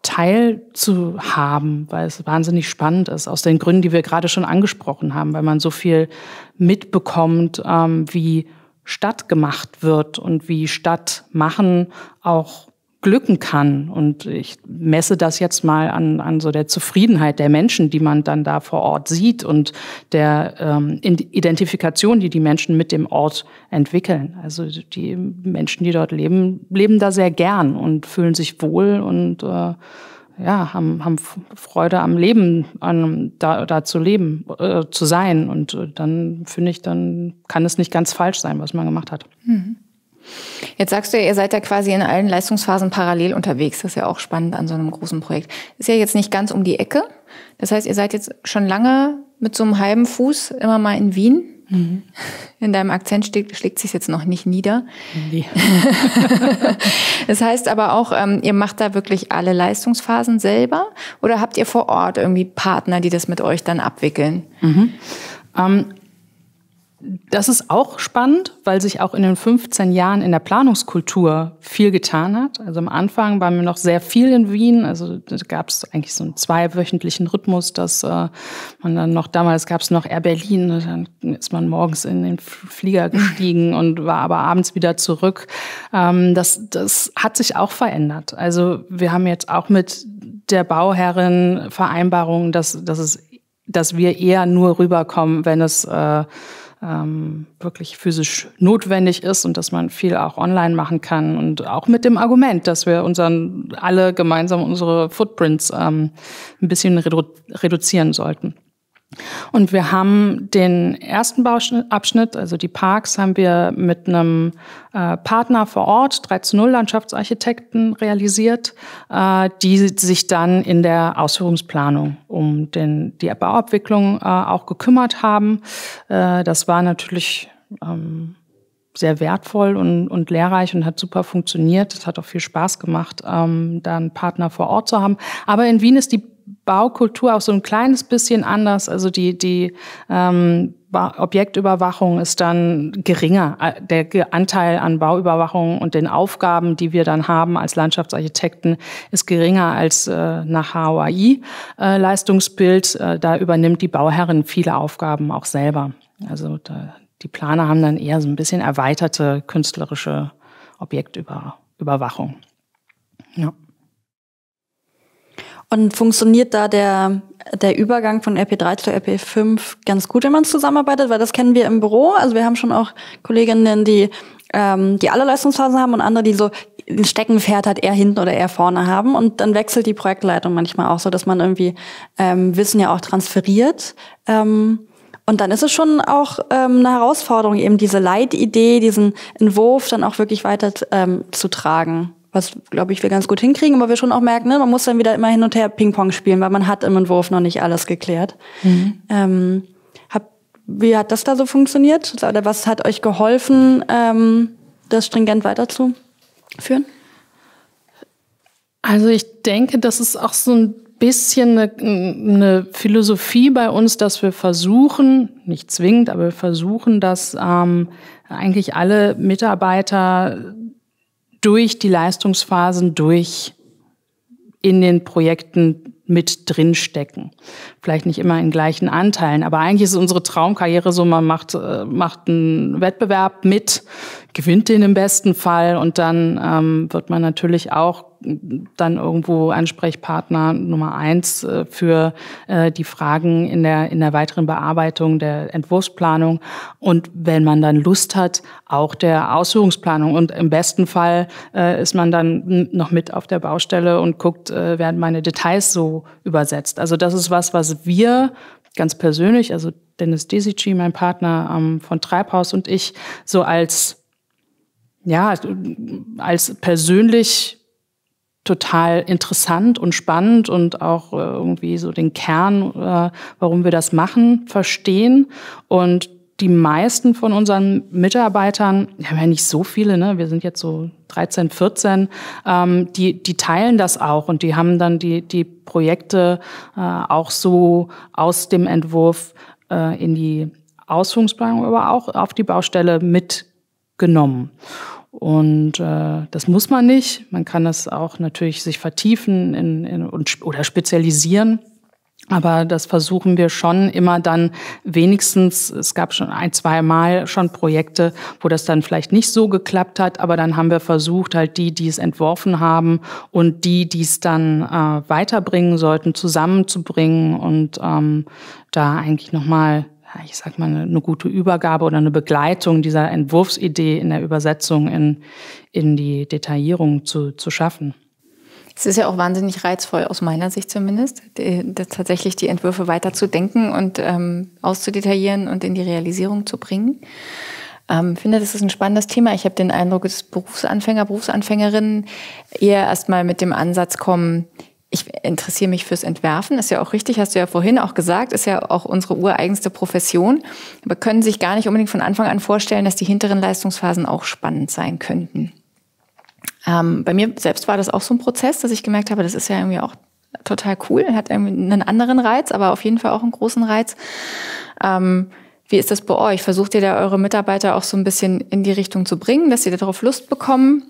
Speaker 1: teilzuhaben, weil es wahnsinnig spannend ist, aus den Gründen, die wir gerade schon angesprochen haben, weil man so viel mitbekommt, ähm, wie Stadt gemacht wird und wie Stadt machen auch glücken kann. Und ich messe das jetzt mal an, an so der Zufriedenheit der Menschen, die man dann da vor Ort sieht und der ähm, Identifikation, die die Menschen mit dem Ort entwickeln. Also die Menschen, die dort leben, leben da sehr gern und fühlen sich wohl und äh, ja, haben, haben Freude am Leben, an, da, da zu leben, äh, zu sein. Und äh, dann finde ich, dann kann es nicht ganz falsch sein, was man gemacht hat.
Speaker 3: Mhm. Jetzt sagst du ja, ihr seid ja quasi in allen Leistungsphasen parallel unterwegs. Das ist ja auch spannend an so einem großen Projekt. Ist ja jetzt nicht ganz um die Ecke. Das heißt, ihr seid jetzt schon lange mit so einem halben Fuß immer mal in Wien. Mhm. In deinem Akzent schlägt, schlägt sich jetzt noch nicht nieder. Nee. das heißt aber auch, ähm, ihr macht da wirklich alle Leistungsphasen selber oder habt ihr vor Ort irgendwie Partner, die das mit euch dann abwickeln? Mhm. Ähm,
Speaker 1: das ist auch spannend, weil sich auch in den 15 Jahren in der Planungskultur viel getan hat. Also am Anfang waren wir noch sehr viel in Wien. Also da gab es eigentlich so einen zweiwöchentlichen Rhythmus, dass äh, man dann noch, damals gab es noch Air Berlin, dann ist man morgens in den Flieger gestiegen und war aber abends wieder zurück. Ähm, das, das hat sich auch verändert. Also wir haben jetzt auch mit der Bauherrin Vereinbarungen, dass, dass, dass wir eher nur rüberkommen, wenn es... Äh, ähm, wirklich physisch notwendig ist und dass man viel auch online machen kann und auch mit dem Argument, dass wir unseren alle gemeinsam unsere Footprints ähm, ein bisschen redu reduzieren sollten. Und wir haben den ersten Bauabschnitt, also die Parks, haben wir mit einem äh, Partner vor Ort, 3 zu 0 Landschaftsarchitekten, realisiert, äh, die sich dann in der Ausführungsplanung um den, die Bauabwicklung äh, auch gekümmert haben. Äh, das war natürlich ähm, sehr wertvoll und, und lehrreich und hat super funktioniert. Es hat auch viel Spaß gemacht, ähm, da einen Partner vor Ort zu haben. Aber in Wien ist die Baukultur auch so ein kleines bisschen anders. Also die, die ähm, Objektüberwachung ist dann geringer, äh, der Anteil an Bauüberwachung und den Aufgaben, die wir dann haben als Landschaftsarchitekten, ist geringer als äh, nach HOAI-Leistungsbild. Äh, äh, da übernimmt die Bauherrin viele Aufgaben auch selber. Also da, die Planer haben dann eher so ein bisschen erweiterte künstlerische Objektüberwachung. Ja.
Speaker 2: Und funktioniert da der, der Übergang von RP3 zu RP5 ganz gut, wenn man zusammenarbeitet? Weil das kennen wir im Büro. Also wir haben schon auch Kolleginnen, die ähm, die alle Leistungsphasen haben und andere, die so ein Steckenpferd halt eher hinten oder eher vorne haben. Und dann wechselt die Projektleitung manchmal auch so, dass man irgendwie ähm, Wissen ja auch transferiert. Ähm, und dann ist es schon auch ähm, eine Herausforderung, eben diese Leitidee, diesen Entwurf dann auch wirklich weiter ähm, zu tragen was, glaube ich, wir ganz gut hinkriegen, aber wir schon auch merken, ne, man muss dann wieder immer hin und her Ping-Pong spielen, weil man hat im Entwurf noch nicht alles geklärt. Mhm. Ähm, hab, wie hat das da so funktioniert? Oder was hat euch geholfen, ähm, das stringent weiterzuführen? Also ich denke, das ist auch so ein bisschen eine,
Speaker 1: eine, Philosophie bei uns, dass wir versuchen, nicht zwingend, aber wir versuchen, dass ähm, eigentlich alle Mitarbeiter durch die Leistungsphasen durch in den Projekten mit drinstecken. Vielleicht nicht immer in gleichen Anteilen, aber eigentlich ist unsere Traumkarriere so, man macht, äh, macht einen Wettbewerb mit gewinnt den im besten Fall und dann ähm, wird man natürlich auch dann irgendwo Ansprechpartner Nummer eins äh, für äh, die Fragen in der, in der weiteren Bearbeitung der Entwurfsplanung und wenn man dann Lust hat, auch der Ausführungsplanung. Und im besten Fall äh, ist man dann noch mit auf der Baustelle und guckt, äh, werden meine Details so übersetzt. Also das ist was, was wir ganz persönlich, also Dennis Desici, mein Partner ähm, von Treibhaus und ich, so als ja, also, als persönlich total interessant und spannend und auch äh, irgendwie so den Kern, äh, warum wir das machen, verstehen. Und die meisten von unseren Mitarbeitern, wir haben ja nicht so viele, ne? wir sind jetzt so 13, 14, ähm, die, die teilen das auch und die haben dann die, die Projekte äh, auch so aus dem Entwurf äh, in die Ausführungsplanung, aber auch auf die Baustelle mitgenommen. Und äh, das muss man nicht. Man kann das auch natürlich sich vertiefen in, in, und, oder spezialisieren. Aber das versuchen wir schon immer dann wenigstens, es gab schon ein, zwei Mal schon Projekte, wo das dann vielleicht nicht so geklappt hat, aber dann haben wir versucht, halt die, die es entworfen haben und die, die es dann äh, weiterbringen sollten, zusammenzubringen und ähm, da eigentlich nochmal ich sag mal, eine, eine gute Übergabe oder eine Begleitung dieser Entwurfsidee in der Übersetzung in, in die Detaillierung zu, zu schaffen.
Speaker 3: Es ist ja auch wahnsinnig reizvoll, aus meiner Sicht zumindest, die, die, tatsächlich die Entwürfe weiterzudenken und ähm, auszudetaillieren und in die Realisierung zu bringen. Ähm, finde, das ist ein spannendes Thema. Ich habe den Eindruck, dass Berufsanfänger, Berufsanfängerinnen eher erstmal mit dem Ansatz kommen, ich interessiere mich fürs Entwerfen, ist ja auch richtig, hast du ja vorhin auch gesagt, ist ja auch unsere ureigenste Profession, aber können sich gar nicht unbedingt von Anfang an vorstellen, dass die hinteren Leistungsphasen auch spannend sein könnten. Ähm, bei mir selbst war das auch so ein Prozess, dass ich gemerkt habe, das ist ja irgendwie auch total cool, hat irgendwie einen anderen Reiz, aber auf jeden Fall auch einen großen Reiz. Ähm, wie ist das bei euch? Versucht ihr da eure Mitarbeiter auch so ein bisschen in die Richtung zu bringen, dass sie darauf Lust bekommen?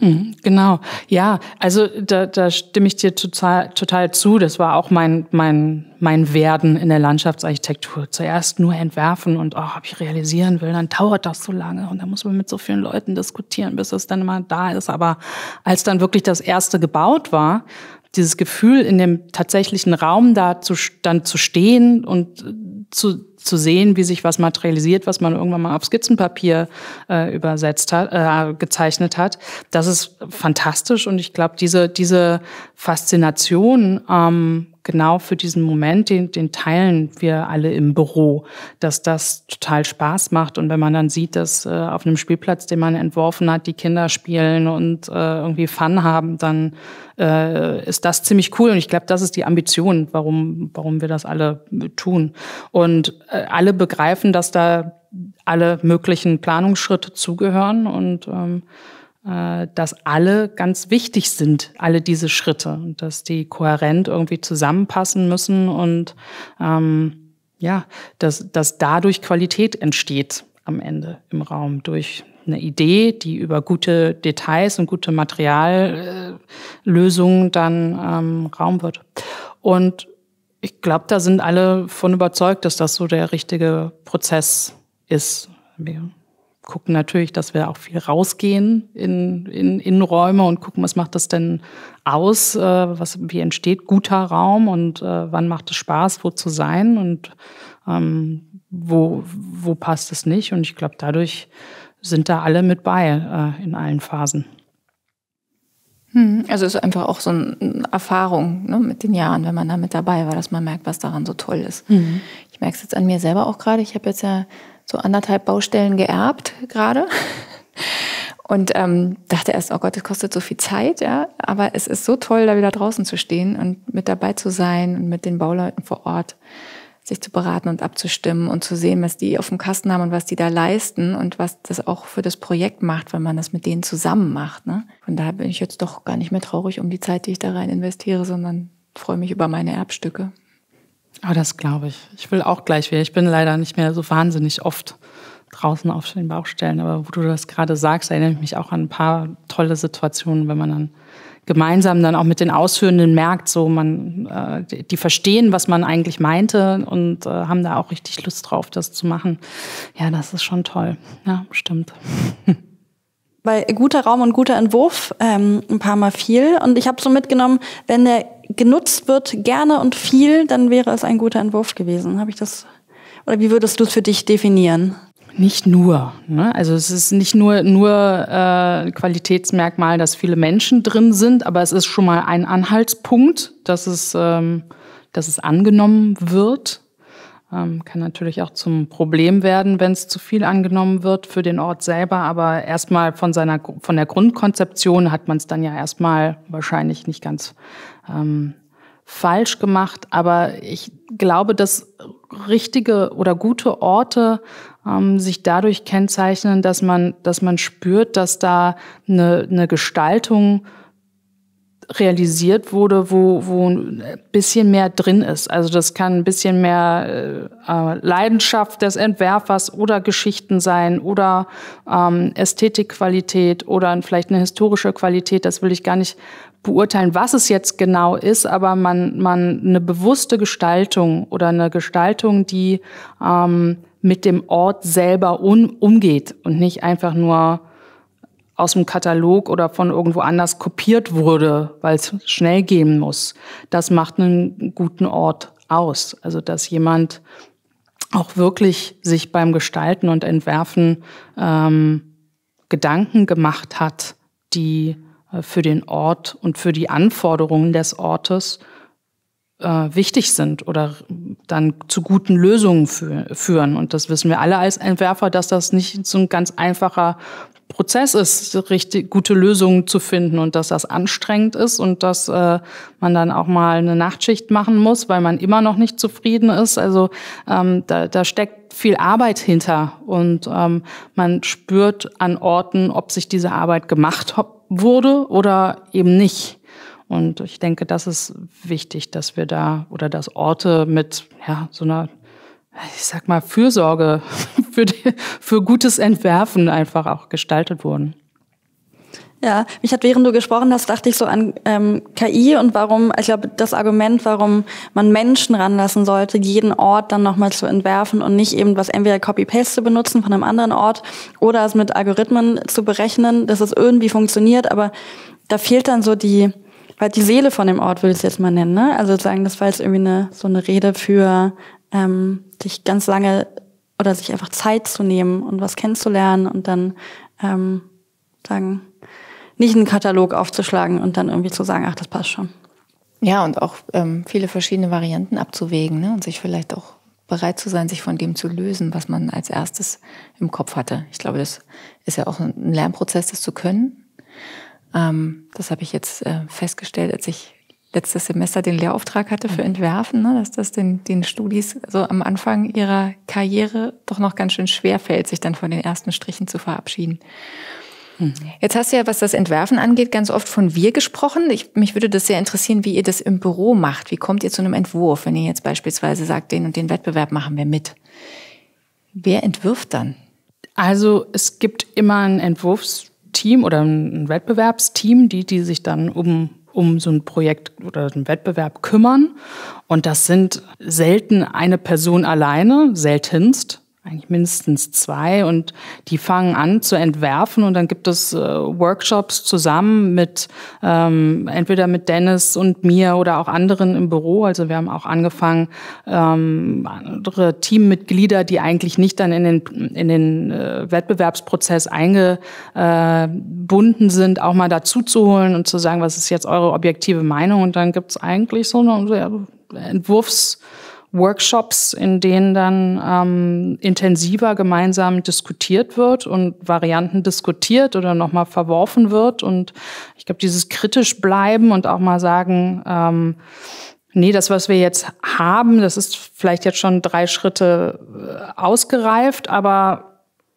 Speaker 1: Mhm, genau, ja, also da, da stimme ich dir total, total zu. Das war auch mein, mein, mein Werden in der Landschaftsarchitektur. Zuerst nur entwerfen und, auch, oh, ob ich realisieren will, dann dauert das so lange und dann muss man mit so vielen Leuten diskutieren, bis es dann mal da ist. Aber als dann wirklich das erste gebaut war, dieses Gefühl, in dem tatsächlichen Raum da zu, dann zu stehen und zu, zu sehen, wie sich was materialisiert, was man irgendwann mal auf Skizzenpapier äh, übersetzt hat, äh, gezeichnet hat. Das ist fantastisch und ich glaube, diese, diese Faszination ähm, genau für diesen Moment, den, den teilen wir alle im Büro, dass das total Spaß macht. Und wenn man dann sieht, dass äh, auf einem Spielplatz, den man entworfen hat, die Kinder spielen und äh, irgendwie Fun haben, dann äh, ist das ziemlich cool. Und ich glaube, das ist die Ambition, warum, warum wir das alle tun. Und äh, alle begreifen, dass da alle möglichen Planungsschritte zugehören und ähm, äh, dass alle ganz wichtig sind, alle diese Schritte und dass die kohärent irgendwie zusammenpassen müssen und ähm, ja, dass, dass dadurch Qualität entsteht am Ende im Raum durch eine Idee, die über gute Details und gute Materiallösungen dann ähm, Raum wird. Und ich glaube, da sind alle von überzeugt, dass das so der richtige Prozess ist gucken natürlich, dass wir auch viel rausgehen in, in Innenräume und gucken, was macht das denn aus, äh, was, wie entsteht guter Raum und äh, wann macht es Spaß, wo zu sein und ähm, wo, wo passt es nicht. Und ich glaube, dadurch sind da alle mit bei äh, in allen Phasen.
Speaker 3: Hm, also es ist einfach auch so eine Erfahrung ne, mit den Jahren, wenn man da mit dabei war, dass man merkt, was daran so toll ist. Mhm. Ich merke es jetzt an mir selber auch gerade. Ich habe jetzt ja so anderthalb Baustellen geerbt gerade. Und ähm, dachte erst, oh Gott, das kostet so viel Zeit, ja. Aber es ist so toll, da wieder draußen zu stehen und mit dabei zu sein und mit den Bauleuten vor Ort sich zu beraten und abzustimmen und zu sehen, was die auf dem Kasten haben und was die da leisten und was das auch für das Projekt macht, wenn man das mit denen zusammen macht. Ne? Von daher bin ich jetzt doch gar nicht mehr traurig um die Zeit, die ich da rein investiere, sondern freue mich über meine Erbstücke.
Speaker 1: Aber ah, das glaube ich. Ich will auch gleich wieder. Ich bin leider nicht mehr so wahnsinnig oft draußen auf den Baustellen. Aber wo du das gerade sagst, erinnere ich mich auch an ein paar tolle Situationen, wenn man dann gemeinsam dann auch mit den Ausführenden merkt, so man, äh, die verstehen, was man eigentlich meinte und äh, haben da auch richtig Lust drauf, das zu machen. Ja, das ist schon toll.
Speaker 2: Ja, stimmt. bei guter Raum und guter Entwurf ähm, ein paar Mal viel. Und ich habe so mitgenommen, wenn der genutzt wird, gerne und viel, dann wäre es ein guter Entwurf gewesen. Habe ich das? Oder wie würdest du es für dich definieren?
Speaker 1: Nicht nur. Ne? Also es ist nicht nur nur äh, Qualitätsmerkmal, dass viele Menschen drin sind, aber es ist schon mal ein Anhaltspunkt, dass es ähm, dass es angenommen wird ähm, kann natürlich auch zum Problem werden, wenn es zu viel angenommen wird für den Ort selber. Aber erstmal von seiner, von der Grundkonzeption hat man es dann ja erstmal wahrscheinlich nicht ganz ähm, falsch gemacht. Aber ich glaube, dass richtige oder gute Orte ähm, sich dadurch kennzeichnen, dass man, dass man spürt, dass da eine, eine Gestaltung realisiert wurde, wo, wo ein bisschen mehr drin ist. Also das kann ein bisschen mehr äh, äh Leidenschaft des Entwerfers oder Geschichten sein oder ähm, Ästhetikqualität oder vielleicht eine historische Qualität. Das will ich gar nicht beurteilen, was es jetzt genau ist, aber man, man eine bewusste Gestaltung oder eine Gestaltung, die ähm, mit dem Ort selber un, umgeht und nicht einfach nur aus dem Katalog oder von irgendwo anders kopiert wurde, weil es schnell gehen muss. Das macht einen guten Ort aus. Also dass jemand auch wirklich sich beim Gestalten und Entwerfen ähm, Gedanken gemacht hat, die äh, für den Ort und für die Anforderungen des Ortes äh, wichtig sind oder dann zu guten Lösungen fü führen. Und das wissen wir alle als Entwerfer, dass das nicht so ein ganz einfacher Prozess ist, richtig gute Lösungen zu finden und dass das anstrengend ist und dass äh, man dann auch mal eine Nachtschicht machen muss, weil man immer noch nicht zufrieden ist. Also ähm, da, da steckt viel Arbeit hinter und ähm, man spürt an Orten, ob sich diese Arbeit gemacht wurde oder eben nicht. Und ich denke, das ist wichtig, dass wir da oder dass Orte mit ja, so einer ich sag mal, Fürsorge für, die, für gutes Entwerfen einfach auch gestaltet wurden.
Speaker 2: Ja, mich hat während du gesprochen hast, dachte ich so an ähm, KI und warum, ich glaube, das Argument, warum man Menschen ranlassen sollte, jeden Ort dann nochmal zu entwerfen und nicht eben was entweder Copy-Paste zu benutzen von einem anderen Ort oder es mit Algorithmen zu berechnen, dass es irgendwie funktioniert, aber da fehlt dann so die, weil die Seele von dem Ort würde ich es jetzt mal nennen, ne? Also sagen, das war jetzt irgendwie eine, so eine Rede für ähm, sich ganz lange oder sich einfach Zeit zu nehmen und was kennenzulernen und dann ähm, sagen, nicht einen Katalog
Speaker 3: aufzuschlagen und dann irgendwie zu sagen, ach, das passt schon. Ja, und auch ähm, viele verschiedene Varianten abzuwägen ne? und sich vielleicht auch bereit zu sein, sich von dem zu lösen, was man als erstes im Kopf hatte. Ich glaube, das ist ja auch ein Lernprozess, das zu können. Ähm, das habe ich jetzt äh, festgestellt, als ich letztes Semester den Lehrauftrag hatte für Entwerfen, ne, dass das den, den Studis so am Anfang ihrer Karriere doch noch ganz schön schwer fällt, sich dann von den ersten Strichen zu verabschieden. Hm. Jetzt hast du ja, was das Entwerfen angeht, ganz oft von wir gesprochen. Ich, mich würde das sehr interessieren, wie ihr das im Büro macht. Wie kommt ihr zu einem Entwurf, wenn ihr jetzt beispielsweise sagt, den und den Wettbewerb machen wir mit? Wer entwirft dann? Also es gibt immer ein Entwurfsteam oder ein
Speaker 1: Wettbewerbsteam, die, die sich dann um um so ein Projekt oder einen Wettbewerb kümmern. Und das sind selten eine Person alleine, seltenst, eigentlich mindestens zwei und die fangen an zu entwerfen und dann gibt es äh, Workshops zusammen mit ähm, entweder mit Dennis und mir oder auch anderen im Büro. Also wir haben auch angefangen, ähm, andere Teammitglieder, die eigentlich nicht dann in den, in den äh, Wettbewerbsprozess eingebunden äh, sind, auch mal dazu zu holen und zu sagen, was ist jetzt eure objektive Meinung? Und dann gibt es eigentlich so eine Entwurfs- Workshops, in denen dann ähm, intensiver gemeinsam diskutiert wird und Varianten diskutiert oder nochmal verworfen wird. Und ich glaube, dieses kritisch bleiben und auch mal sagen, ähm, nee, das, was wir jetzt haben, das ist vielleicht jetzt schon drei Schritte äh, ausgereift, aber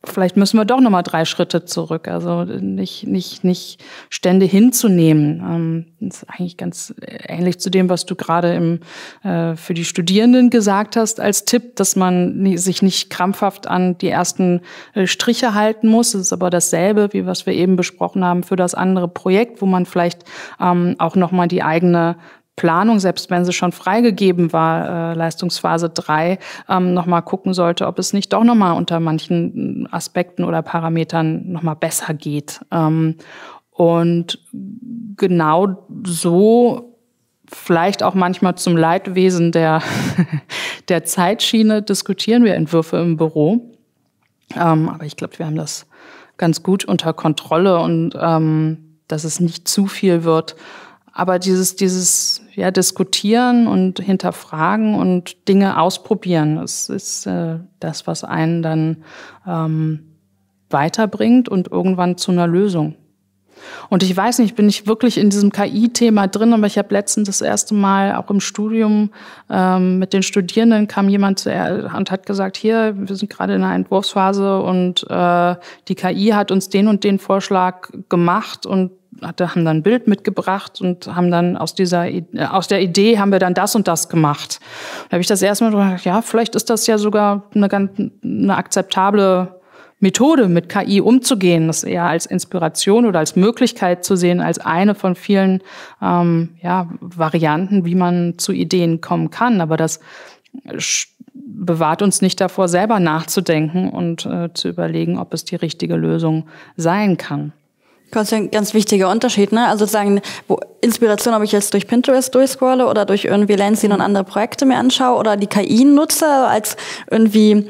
Speaker 1: vielleicht müssen wir doch nochmal drei Schritte zurück. Also nicht, nicht, nicht Stände hinzunehmen. Ähm, das ist eigentlich ganz ähnlich zu dem, was du gerade im, äh, für die Studierenden gesagt hast als Tipp, dass man sich nicht krampfhaft an die ersten äh, Striche halten muss. Es ist aber dasselbe, wie was wir eben besprochen haben, für das andere Projekt, wo man vielleicht ähm, auch nochmal die eigene Planung, selbst wenn sie schon freigegeben war, äh, Leistungsphase 3, ähm, nochmal gucken sollte, ob es nicht doch nochmal unter manchen äh, Aspekten oder Parametern nochmal besser geht. Ähm, und genau so vielleicht auch manchmal zum Leidwesen der, der Zeitschiene diskutieren wir Entwürfe im Büro. Ähm, aber ich glaube, wir haben das ganz gut unter Kontrolle und ähm, dass es nicht zu viel wird. Aber dieses, dieses ja, diskutieren und hinterfragen und Dinge ausprobieren. Das ist äh, das, was einen dann ähm, weiterbringt und irgendwann zu einer Lösung und ich weiß nicht, bin ich wirklich in diesem KI-Thema drin, aber ich habe letztens das erste Mal auch im Studium ähm, mit den Studierenden kam jemand zu und hat gesagt, hier, wir sind gerade in einer Entwurfsphase und äh, die KI hat uns den und den Vorschlag gemacht und hatte, haben dann ein Bild mitgebracht und haben dann aus dieser äh, aus der Idee haben wir dann das und das gemacht. Da habe ich das erstmal gedacht, ja, vielleicht ist das ja sogar eine ganz eine akzeptable Methode, mit KI umzugehen, das eher als Inspiration oder als Möglichkeit zu sehen, als eine von vielen ähm, ja, Varianten, wie man zu Ideen kommen kann. Aber das äh, bewahrt uns nicht davor, selber nachzudenken und
Speaker 2: äh, zu überlegen, ob es die richtige Lösung
Speaker 1: sein kann.
Speaker 2: Das ist ein ganz wichtiger Unterschied, ne? Also sagen, wo Inspiration, ob ich jetzt durch Pinterest durchscrolle oder durch irgendwie Lansing und andere Projekte mir anschaue oder die KI nutze als irgendwie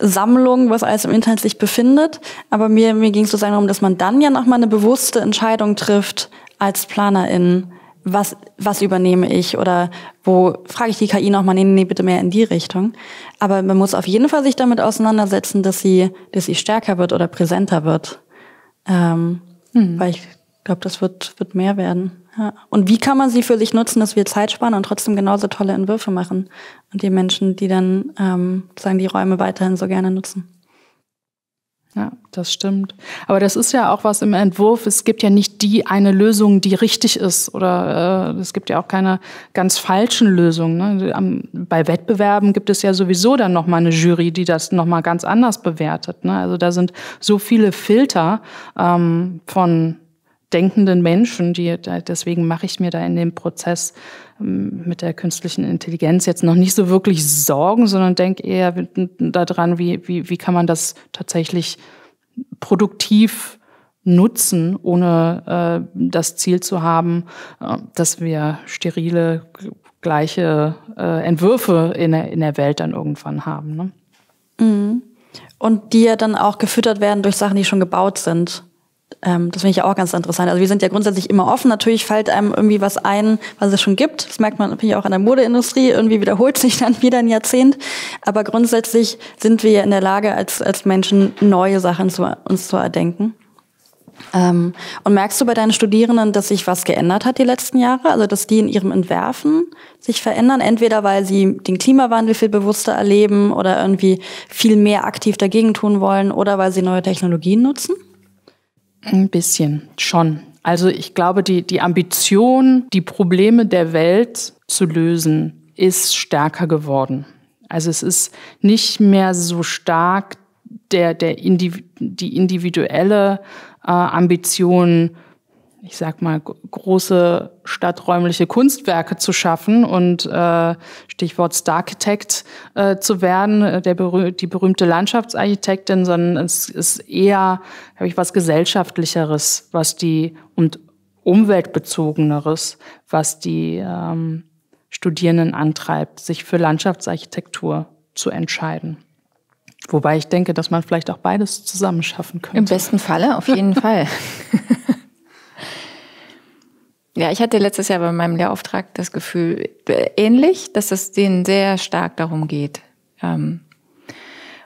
Speaker 2: Sammlung, was alles im Internet sich befindet. Aber mir, mir ging es sozusagen darum, dass man dann ja nochmal eine bewusste Entscheidung trifft als Planerin. Was, was übernehme ich oder wo frage ich die KI nochmal, nee, nee, bitte mehr in die Richtung. Aber man muss auf jeden Fall sich damit auseinandersetzen, dass sie, dass sie stärker wird oder präsenter wird. Ähm, mhm. Weil ich glaube, das wird, wird mehr werden. Ja. Und wie kann man sie für sich nutzen, dass wir Zeit sparen und trotzdem genauso tolle Entwürfe machen? Und die Menschen, die dann ähm, sagen, die Räume weiterhin so gerne nutzen. Ja, das stimmt. Aber das ist ja auch was im Entwurf. Es gibt ja nicht die eine
Speaker 1: Lösung, die richtig ist. Oder äh, es gibt ja auch keine ganz falschen Lösungen. Ne? Am, bei Wettbewerben gibt es ja sowieso dann nochmal eine Jury, die das nochmal ganz anders bewertet. Ne? Also da sind so viele Filter ähm, von denkenden Menschen, die deswegen mache ich mir da in dem Prozess ähm, mit der künstlichen Intelligenz jetzt noch nicht so wirklich Sorgen, sondern denke eher daran, wie, wie, wie kann man das tatsächlich produktiv nutzen, ohne äh, das Ziel zu haben, äh, dass wir sterile, gleiche äh,
Speaker 2: Entwürfe in der, in der Welt dann irgendwann haben. Ne? Mhm. Und die ja dann auch gefüttert werden durch Sachen, die schon gebaut sind. Ähm, das finde ich ja auch ganz interessant. Also wir sind ja grundsätzlich immer offen. Natürlich fällt einem irgendwie was ein, was es schon gibt. Das merkt man natürlich auch an der Modeindustrie. Irgendwie wiederholt sich dann wieder ein Jahrzehnt. Aber grundsätzlich sind wir in der Lage, als, als Menschen neue Sachen zu, uns zu erdenken. Ähm, und merkst du bei deinen Studierenden, dass sich was geändert hat die letzten Jahre? Also, dass die in ihrem Entwerfen sich verändern? Entweder weil sie den Klimawandel viel bewusster erleben oder irgendwie viel mehr aktiv dagegen tun wollen oder weil sie neue Technologien nutzen?
Speaker 1: Ein bisschen, schon. Also ich glaube, die, die Ambition, die Probleme der Welt zu lösen, ist stärker geworden. Also es ist nicht mehr so stark der, der Indiv die individuelle äh, Ambition, ich sag mal, große stadträumliche Kunstwerke zu schaffen und äh, Stichwort Starchitect äh, zu werden, äh, der berüh die berühmte Landschaftsarchitektin, sondern es ist eher, habe ich was Gesellschaftlicheres, was die und umweltbezogeneres, was die ähm, Studierenden antreibt, sich für Landschaftsarchitektur zu entscheiden. Wobei ich denke, dass man vielleicht
Speaker 3: auch beides zusammen schaffen könnte. Im besten Falle, auf jeden Fall. Ja, ich hatte letztes Jahr bei meinem Lehrauftrag das Gefühl äh, ähnlich, dass es denen sehr stark darum geht. Ähm,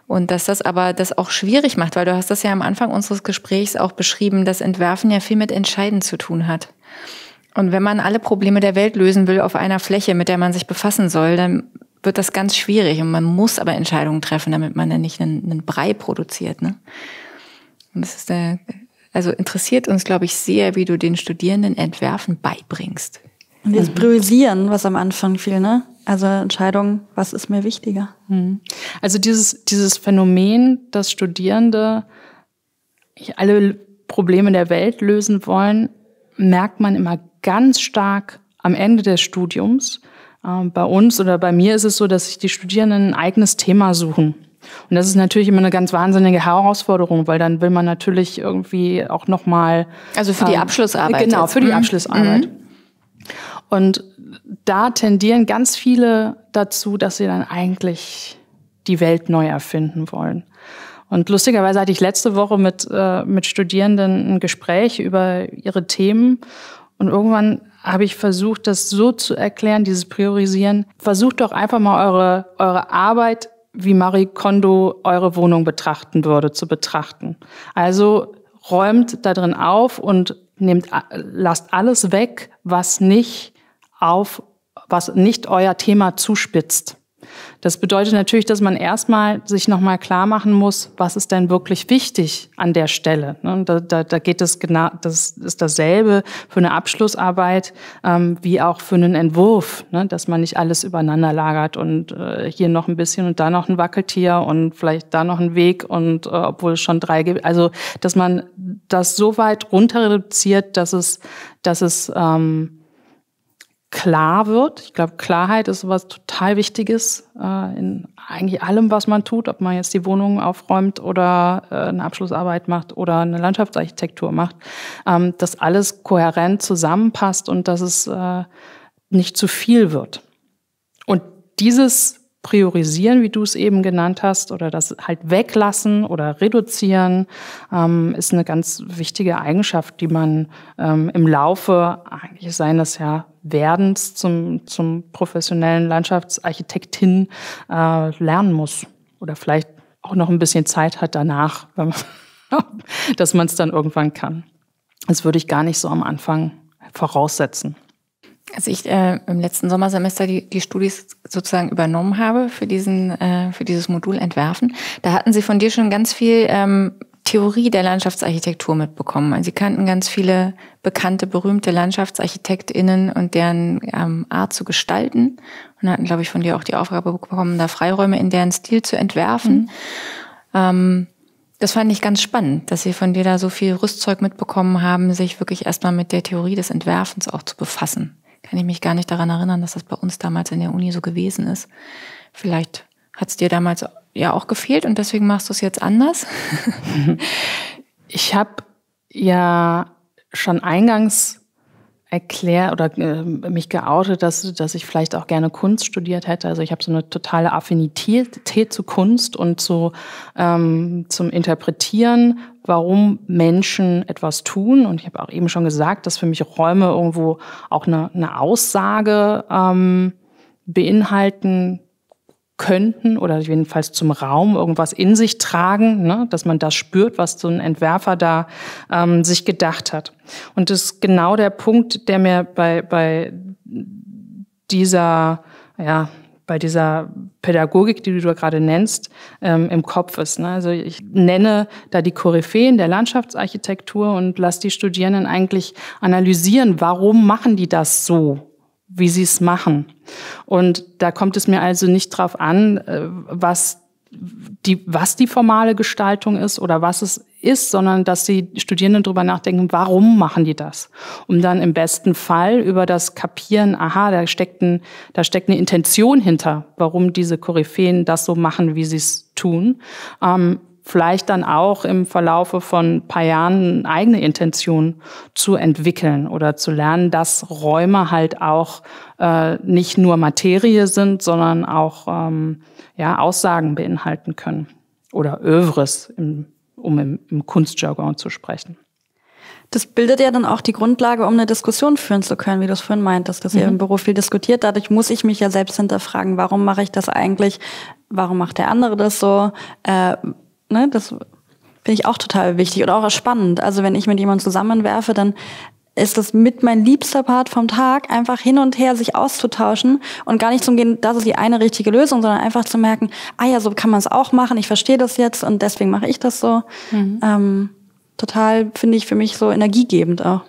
Speaker 3: und dass das aber das auch schwierig macht, weil du hast das ja am Anfang unseres Gesprächs auch beschrieben, dass Entwerfen ja viel mit Entscheiden zu tun hat. Und wenn man alle Probleme der Welt lösen will auf einer Fläche, mit der man sich befassen soll, dann wird das ganz schwierig und man muss aber Entscheidungen treffen, damit man ja nicht einen, einen Brei produziert. Ne? Und das ist der, also interessiert uns, glaube ich, sehr, wie du den Studierenden Entwerfen beibringst. Und das Priorisieren, was am Anfang fiel, ne? Also
Speaker 2: Entscheidung, was ist mir wichtiger? Hm.
Speaker 1: Also dieses, dieses Phänomen, dass Studierende alle Probleme der Welt lösen wollen, merkt man immer ganz stark am Ende des Studiums. Ähm, bei uns oder bei mir ist es so, dass sich die Studierenden ein eigenes Thema suchen. Und das ist natürlich immer eine ganz wahnsinnige Herausforderung, weil dann will man natürlich irgendwie auch nochmal. Also für die ähm, Abschlussarbeit. Genau, jetzt. für die mhm. Abschlussarbeit. Mhm. Und da tendieren ganz viele dazu, dass sie dann eigentlich die Welt neu erfinden wollen. Und lustigerweise hatte ich letzte Woche mit, äh, mit Studierenden ein Gespräch über ihre Themen. Und irgendwann habe ich versucht, das so zu erklären, dieses Priorisieren. Versucht doch einfach mal eure, eure Arbeit wie Marie Kondo eure Wohnung betrachten würde, zu betrachten. Also räumt da drin auf und nehmt, äh, lasst alles weg, was nicht auf, was nicht euer Thema zuspitzt. Das bedeutet natürlich, dass man erstmal sich nochmal klar machen muss, was ist denn wirklich wichtig an der Stelle. Ne? Da, da, da geht es genau, das ist dasselbe für eine Abschlussarbeit ähm, wie auch für einen Entwurf, ne? dass man nicht alles übereinander lagert und äh, hier noch ein bisschen und da noch ein Wackeltier und vielleicht da noch ein Weg und äh, obwohl es schon drei gibt. Also, dass man das so weit runter reduziert, dass es, dass es ähm, klar wird. Ich glaube, Klarheit ist was total Wichtiges äh, in eigentlich allem, was man tut, ob man jetzt die Wohnung aufräumt oder äh, eine Abschlussarbeit macht oder eine Landschaftsarchitektur macht, ähm, dass alles kohärent zusammenpasst und dass es äh, nicht zu viel wird. Und dieses Priorisieren, wie du es eben genannt hast, oder das halt weglassen oder reduzieren, ähm, ist eine ganz wichtige Eigenschaft, die man ähm, im Laufe eigentlich seines ja Werdens zum, zum professionellen Landschaftsarchitektin äh, lernen muss oder vielleicht auch noch ein bisschen Zeit hat danach, man, dass man es dann irgendwann kann. Das würde ich gar nicht so am Anfang voraussetzen.
Speaker 3: Als ich äh, im letzten Sommersemester die, die Studis sozusagen übernommen habe für, diesen, äh, für dieses Modul Entwerfen, da hatten sie von dir schon ganz viel ähm, Theorie der Landschaftsarchitektur mitbekommen. Also sie kannten ganz viele bekannte, berühmte LandschaftsarchitektInnen und deren ähm, Art zu gestalten und hatten, glaube ich, von dir auch die Aufgabe bekommen, da Freiräume in deren Stil zu entwerfen. Mhm. Ähm, das fand ich ganz spannend, dass sie von dir da so viel Rüstzeug mitbekommen haben, sich wirklich erstmal mit der Theorie des Entwerfens auch zu befassen. Kann ich mich gar nicht daran erinnern, dass das bei uns damals in der Uni so gewesen ist. Vielleicht hat es dir damals ja auch gefehlt und deswegen machst du es jetzt anders? ich habe ja schon eingangs
Speaker 1: erklärt oder äh, mich geoutet, dass, dass ich vielleicht auch gerne Kunst studiert hätte. Also ich habe so eine totale Affinität zu Kunst und zu, ähm, zum Interpretieren, warum Menschen etwas tun. Und ich habe auch eben schon gesagt, dass für mich Räume irgendwo auch eine, eine Aussage ähm, beinhalten könnten oder jedenfalls zum Raum irgendwas in sich tragen, ne, dass man das spürt, was so ein Entwerfer da ähm, sich gedacht hat. Und das ist genau der Punkt, der mir bei, bei dieser, ja, bei dieser Pädagogik, die du da gerade nennst, ähm, im Kopf ist. Ne? Also ich nenne da die Koryphäen der Landschaftsarchitektur und lasse die Studierenden eigentlich analysieren, warum machen die das so? wie sie es machen. Und da kommt es mir also nicht drauf an, äh, was die, was die formale Gestaltung ist oder was es ist, sondern dass die Studierenden darüber nachdenken, warum machen die das? Um dann im besten Fall über das Kapieren, aha, da steckt, ein, da steckt eine Intention hinter, warum diese Koryphäen das so machen, wie sie es tun, ähm, vielleicht dann auch im Verlaufe von ein paar Jahren eigene Intention zu entwickeln oder zu lernen, dass Räume halt auch äh, nicht nur Materie sind, sondern auch ähm, ja, Aussagen beinhalten können oder Övres, im, um im, im Kunstjargon zu sprechen.
Speaker 2: Das bildet ja dann auch die Grundlage, um eine Diskussion führen zu können, wie du es vorhin meintest, dass mhm. ihr im Büro viel diskutiert. Dadurch muss ich mich ja selbst hinterfragen, warum mache ich das eigentlich? Warum macht der andere das so? Äh, ne, das finde ich auch total wichtig und auch spannend. Also wenn ich mit jemandem zusammenwerfe, dann ist das mit mein liebster Part vom Tag, einfach hin und her sich auszutauschen und gar nicht zum gehen, das ist die eine richtige Lösung, sondern einfach zu merken, ah ja, so kann man es auch machen, ich verstehe das jetzt und deswegen mache ich das
Speaker 3: so. Mhm. Ähm, total finde ich für mich so energiegebend auch.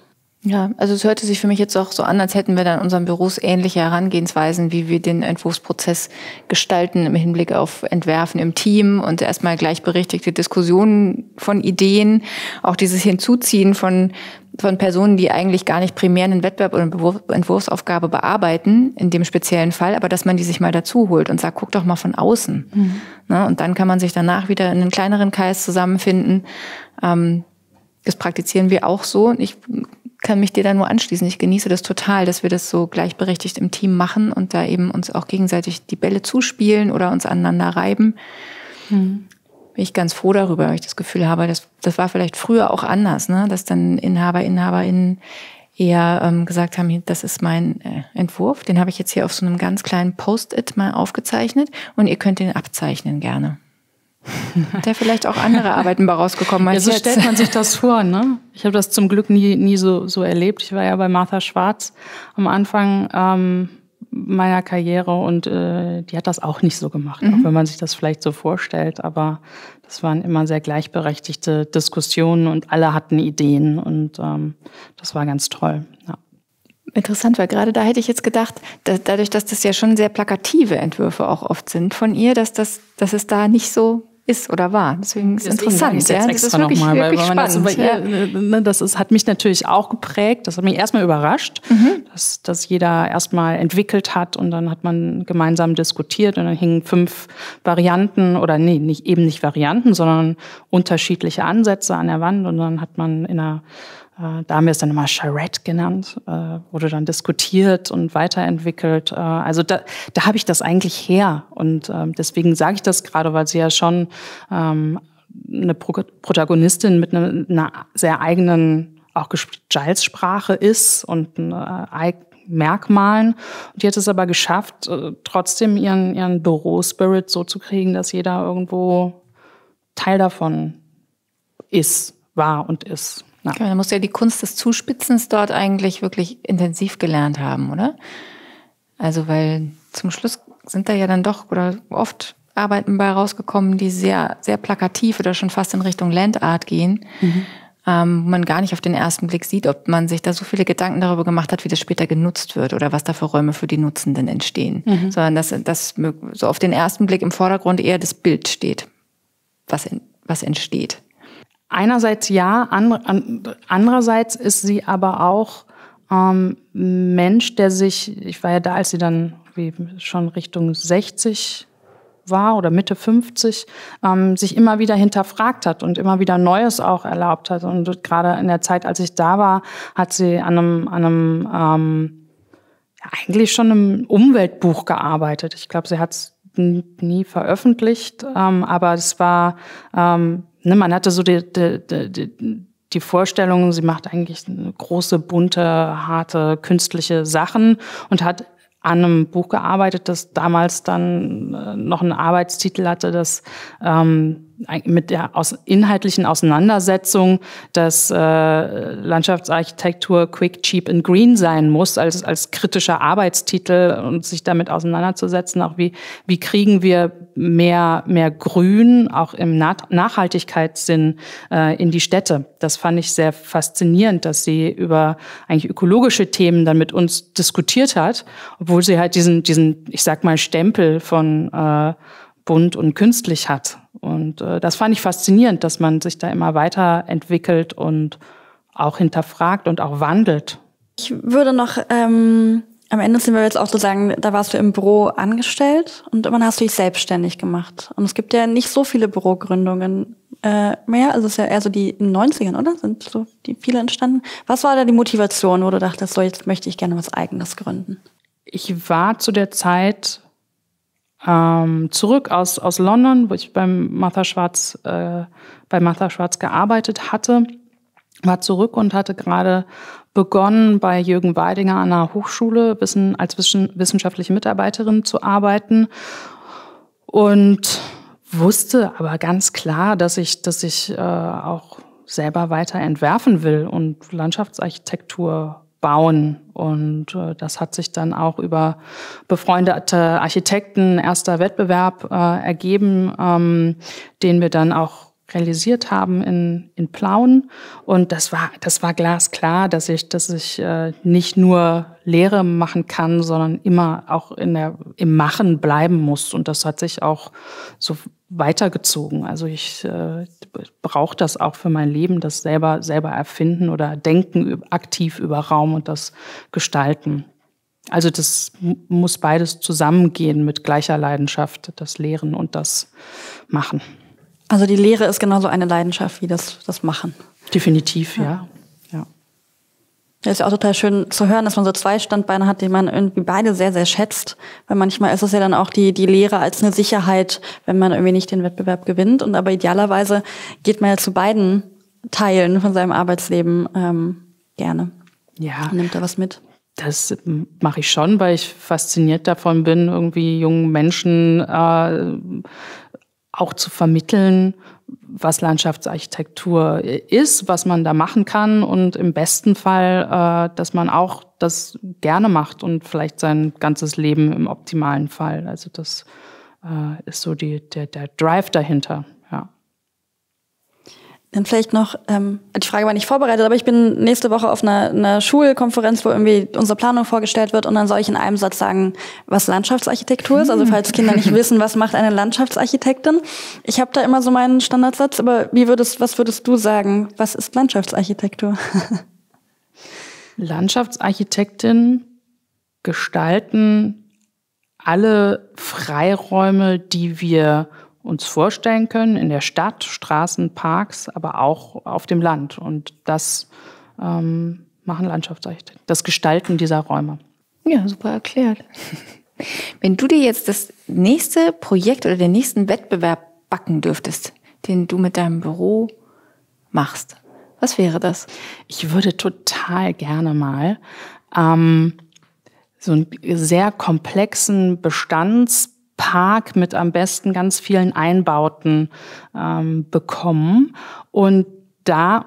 Speaker 3: Ja, also es hörte sich für mich jetzt auch so an, als hätten wir dann unseren Büros ähnliche Herangehensweisen, wie wir den Entwurfsprozess gestalten im Hinblick auf Entwerfen im Team und erstmal gleichberechtigte Diskussionen von Ideen, auch dieses Hinzuziehen von, von Personen, die eigentlich gar nicht primär einen Wettbewerb oder eine Entwurfsaufgabe bearbeiten, in dem speziellen Fall, aber dass man die sich mal dazu holt und sagt, guck doch mal von außen. Mhm. Na, ne, und dann kann man sich danach wieder in einen kleineren Kreis zusammenfinden. Ähm, das praktizieren wir auch so. Ich kann mich dir da nur anschließen. Ich genieße das total, dass wir das so gleichberechtigt im Team machen und da eben uns auch gegenseitig die Bälle zuspielen oder uns aneinander reiben. Hm. Bin ich ganz froh darüber, weil ich das Gefühl habe, dass, das war vielleicht früher auch anders, ne? dass dann Inhaber, InhaberInnen eher ähm, gesagt haben, das ist mein äh, Entwurf, den habe ich jetzt hier auf so einem ganz kleinen Post-it mal aufgezeichnet und ihr könnt den abzeichnen gerne. Da vielleicht auch andere Arbeiten bei rausgekommen als ja, so jetzt. stellt man sich das
Speaker 1: vor, ne? Ich habe das zum Glück nie, nie so, so erlebt. Ich war ja bei Martha Schwarz am Anfang ähm, meiner Karriere und äh, die hat das auch nicht so gemacht, mhm. auch wenn man sich das vielleicht so vorstellt. Aber das waren immer sehr gleichberechtigte Diskussionen und alle hatten Ideen und ähm, das war ganz toll.
Speaker 3: Ja. Interessant, weil gerade da hätte ich jetzt gedacht, dass dadurch, dass das ja schon sehr plakative Entwürfe auch oft sind von ihr, dass, das, dass es da nicht so ist oder war. Deswegen ist es interessant. Ich jetzt ja? extra nochmal, weil, weil das, spannend, ja. Äh, ne, das ist, hat mich natürlich auch geprägt. Das hat mich
Speaker 1: erstmal überrascht, mhm. dass, dass jeder erstmal entwickelt hat und dann hat man gemeinsam diskutiert und dann hingen fünf Varianten oder nee, nicht, eben nicht Varianten, sondern unterschiedliche Ansätze an der Wand und dann hat man in einer äh, da haben wir es dann immer Charrette genannt, äh, wurde dann diskutiert und weiterentwickelt. Äh, also da, da habe ich das eigentlich her. Und ähm, deswegen sage ich das gerade, weil sie ja schon ähm, eine Protagonistin mit einer sehr eigenen auch Giles-Sprache ist und Merkmalen. Und die hat es aber geschafft, trotzdem ihren, ihren Bürospirit so zu kriegen, dass jeder irgendwo Teil davon ist, war und ist.
Speaker 3: Ja. Man genau, muss ja die Kunst des Zuspitzens dort eigentlich wirklich intensiv gelernt haben, oder? Also, weil zum Schluss sind da ja dann doch oder oft Arbeiten bei rausgekommen, die sehr, sehr plakativ oder schon fast in Richtung Landart gehen. Mhm. Ähm, man gar nicht auf den ersten Blick sieht, ob man sich da so viele Gedanken darüber gemacht hat, wie das später genutzt wird oder was da für Räume für die Nutzenden entstehen. Mhm. Sondern dass, dass so auf den ersten Blick im Vordergrund eher das Bild steht, was, in, was entsteht.
Speaker 1: Einerseits ja, andererseits ist sie aber auch ähm, Mensch, der sich, ich war ja da, als sie dann schon Richtung 60 war oder Mitte 50, ähm, sich immer wieder hinterfragt hat und immer wieder Neues auch erlaubt hat. Und gerade in der Zeit, als ich da war, hat sie an einem, an einem ähm, ja, eigentlich schon einem Umweltbuch gearbeitet. Ich glaube, sie hat es nie veröffentlicht, ähm, aber es war ähm, ne, man hatte so die, die, die, die Vorstellung, sie macht eigentlich große, bunte, harte, künstliche Sachen und hat an einem Buch gearbeitet, das damals dann äh, noch einen Arbeitstitel hatte, das ähm, mit der aus, inhaltlichen Auseinandersetzung, dass äh, Landschaftsarchitektur quick, cheap and green sein muss, als, als kritischer Arbeitstitel und sich damit auseinanderzusetzen, auch wie, wie kriegen wir mehr, mehr Grün, auch im Nachhaltigkeitssinn äh, in die Städte. Das fand ich sehr faszinierend, dass sie über eigentlich ökologische Themen dann mit uns diskutiert hat, obwohl sie halt diesen, diesen ich sag mal, Stempel von äh, bunt und künstlich hat. Und äh, das fand ich faszinierend, dass man sich da immer weiterentwickelt und auch hinterfragt und auch wandelt.
Speaker 3: Ich
Speaker 2: würde noch ähm, am Ende sind wir jetzt auch zu sagen, da warst du im Büro angestellt und dann hast du dich selbstständig gemacht. Und es gibt ja nicht so viele Bürogründungen äh, mehr. Also es ist ja eher so die in den 90ern, oder? Sind so die viele entstanden. Was war da die Motivation, wo du dachtest, so jetzt möchte ich gerne was Eigenes gründen? Ich war zu der Zeit
Speaker 1: ähm, zurück aus, aus London, wo ich beim Martha Schwarz, äh, bei Martha Schwarz gearbeitet hatte war zurück und hatte gerade begonnen, bei Jürgen Weidinger an der Hochschule als wissenschaftliche Mitarbeiterin zu arbeiten und wusste aber ganz klar, dass ich, dass ich äh, auch selber weiter entwerfen will und Landschaftsarchitektur bauen. Und äh, das hat sich dann auch über befreundete Architekten erster Wettbewerb äh, ergeben, ähm, den wir dann auch realisiert haben in, in Plauen. Und das war, das war glasklar, dass ich, dass ich äh, nicht nur Lehre machen kann, sondern immer auch in der, im Machen bleiben muss. Und das hat sich auch so weitergezogen. Also ich äh, brauche das auch für mein Leben, das selber, selber erfinden oder denken aktiv über Raum und das gestalten. Also das muss beides zusammengehen mit gleicher Leidenschaft, das Lehren und das Machen. Also die Lehre ist genauso eine Leidenschaft
Speaker 2: wie das, das Machen. Definitiv, ja. ja. ja. ja ist ja auch total schön zu hören, dass man so zwei Standbeine hat, die man irgendwie beide sehr, sehr schätzt. Weil manchmal ist es ja dann auch die, die Lehre als eine Sicherheit, wenn man irgendwie nicht den Wettbewerb gewinnt. Und aber idealerweise geht man ja zu beiden Teilen von seinem Arbeitsleben ähm, gerne. Ja. Und nimmt da was mit.
Speaker 1: Das ähm, mache ich schon, weil ich fasziniert davon bin, irgendwie jungen Menschen äh, auch zu vermitteln, was Landschaftsarchitektur ist, was man da machen kann und im besten Fall, äh, dass man auch das gerne macht und vielleicht sein ganzes Leben im optimalen Fall. Also das äh, ist so die, der, der Drive dahinter.
Speaker 2: Dann vielleicht noch, ähm, die Frage war nicht vorbereitet, aber ich bin nächste Woche auf einer, einer Schulkonferenz, wo irgendwie unsere Planung vorgestellt wird und dann soll ich in einem Satz sagen, was Landschaftsarchitektur ist. Also falls Kinder nicht wissen, was macht eine Landschaftsarchitektin. Ich habe da immer so meinen Standardsatz, aber wie würdest, was würdest du sagen? Was ist Landschaftsarchitektur?
Speaker 1: Landschaftsarchitektin gestalten alle Freiräume, die wir uns vorstellen können, in der Stadt, Straßen, Parks, aber auch auf dem Land. Und das ähm, machen Landschaftsarchitekten, das Gestalten dieser Räume.
Speaker 3: Ja, super erklärt. Wenn du dir jetzt das nächste Projekt oder den nächsten Wettbewerb backen dürftest, den du mit deinem Büro machst, was wäre das? Ich würde total gerne mal
Speaker 1: ähm, so einen sehr komplexen Bestands Park mit am besten ganz vielen Einbauten ähm, bekommen. Und da,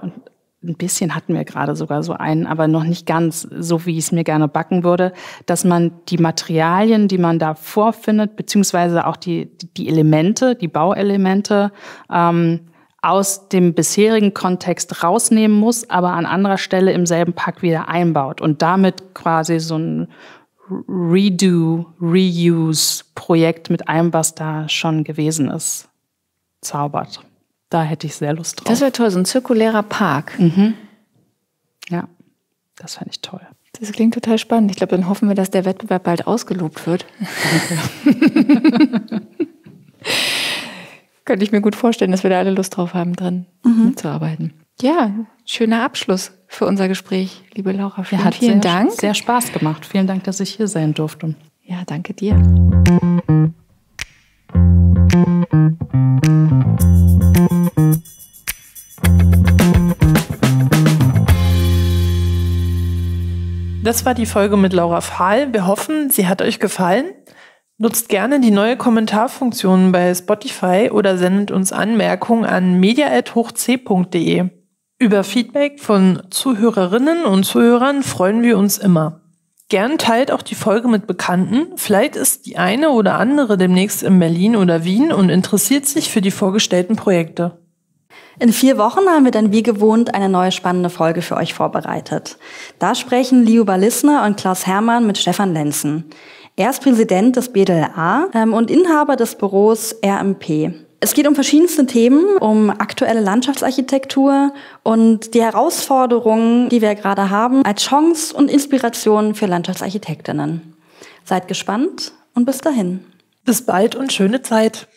Speaker 1: ein bisschen hatten wir gerade sogar so einen, aber noch nicht ganz so, wie ich es mir gerne backen würde, dass man die Materialien, die man da vorfindet, beziehungsweise auch die, die Elemente, die Bauelemente, ähm, aus dem bisherigen Kontext rausnehmen muss, aber an anderer Stelle im selben Pack wieder einbaut und damit quasi so ein Redo, Reuse-Projekt mit allem, was da schon gewesen ist, zaubert. Da hätte ich sehr Lust drauf.
Speaker 3: Das wäre toll, so ein zirkulärer Park. Mhm. Ja, das fände ich toll. Das klingt total spannend. Ich glaube, dann hoffen wir, dass der Wettbewerb bald ausgelobt wird. Könnte ich mir gut vorstellen, dass wir da alle Lust drauf haben, dran mhm. arbeiten. Ja, schöner Abschluss für unser Gespräch, liebe Laura. Vielen, ja, hat vielen sehr, Dank. Sehr
Speaker 1: Spaß gemacht. Vielen Dank, dass ich hier sein durfte. Ja, danke dir. Das war die Folge mit Laura Fahl. Wir hoffen, sie hat euch gefallen. Nutzt gerne die neue Kommentarfunktion bei Spotify oder sendet uns Anmerkungen an media.hochc.de. Über Feedback von Zuhörerinnen und Zuhörern freuen wir uns immer. Gern teilt auch die Folge mit Bekannten. Vielleicht ist die eine oder andere
Speaker 2: demnächst in Berlin oder Wien und interessiert sich für die vorgestellten Projekte. In vier Wochen haben wir dann wie gewohnt eine neue spannende Folge für euch vorbereitet. Da sprechen Leo Ballissner und Klaus Hermann mit Stefan Lenzen. Er ist Präsident des BDLA ähm, und Inhaber des Büros RMP. Es geht um verschiedenste Themen, um aktuelle Landschaftsarchitektur und die Herausforderungen, die wir gerade haben, als Chance und Inspiration für Landschaftsarchitektinnen. Seid gespannt und bis dahin. Bis bald und schöne Zeit.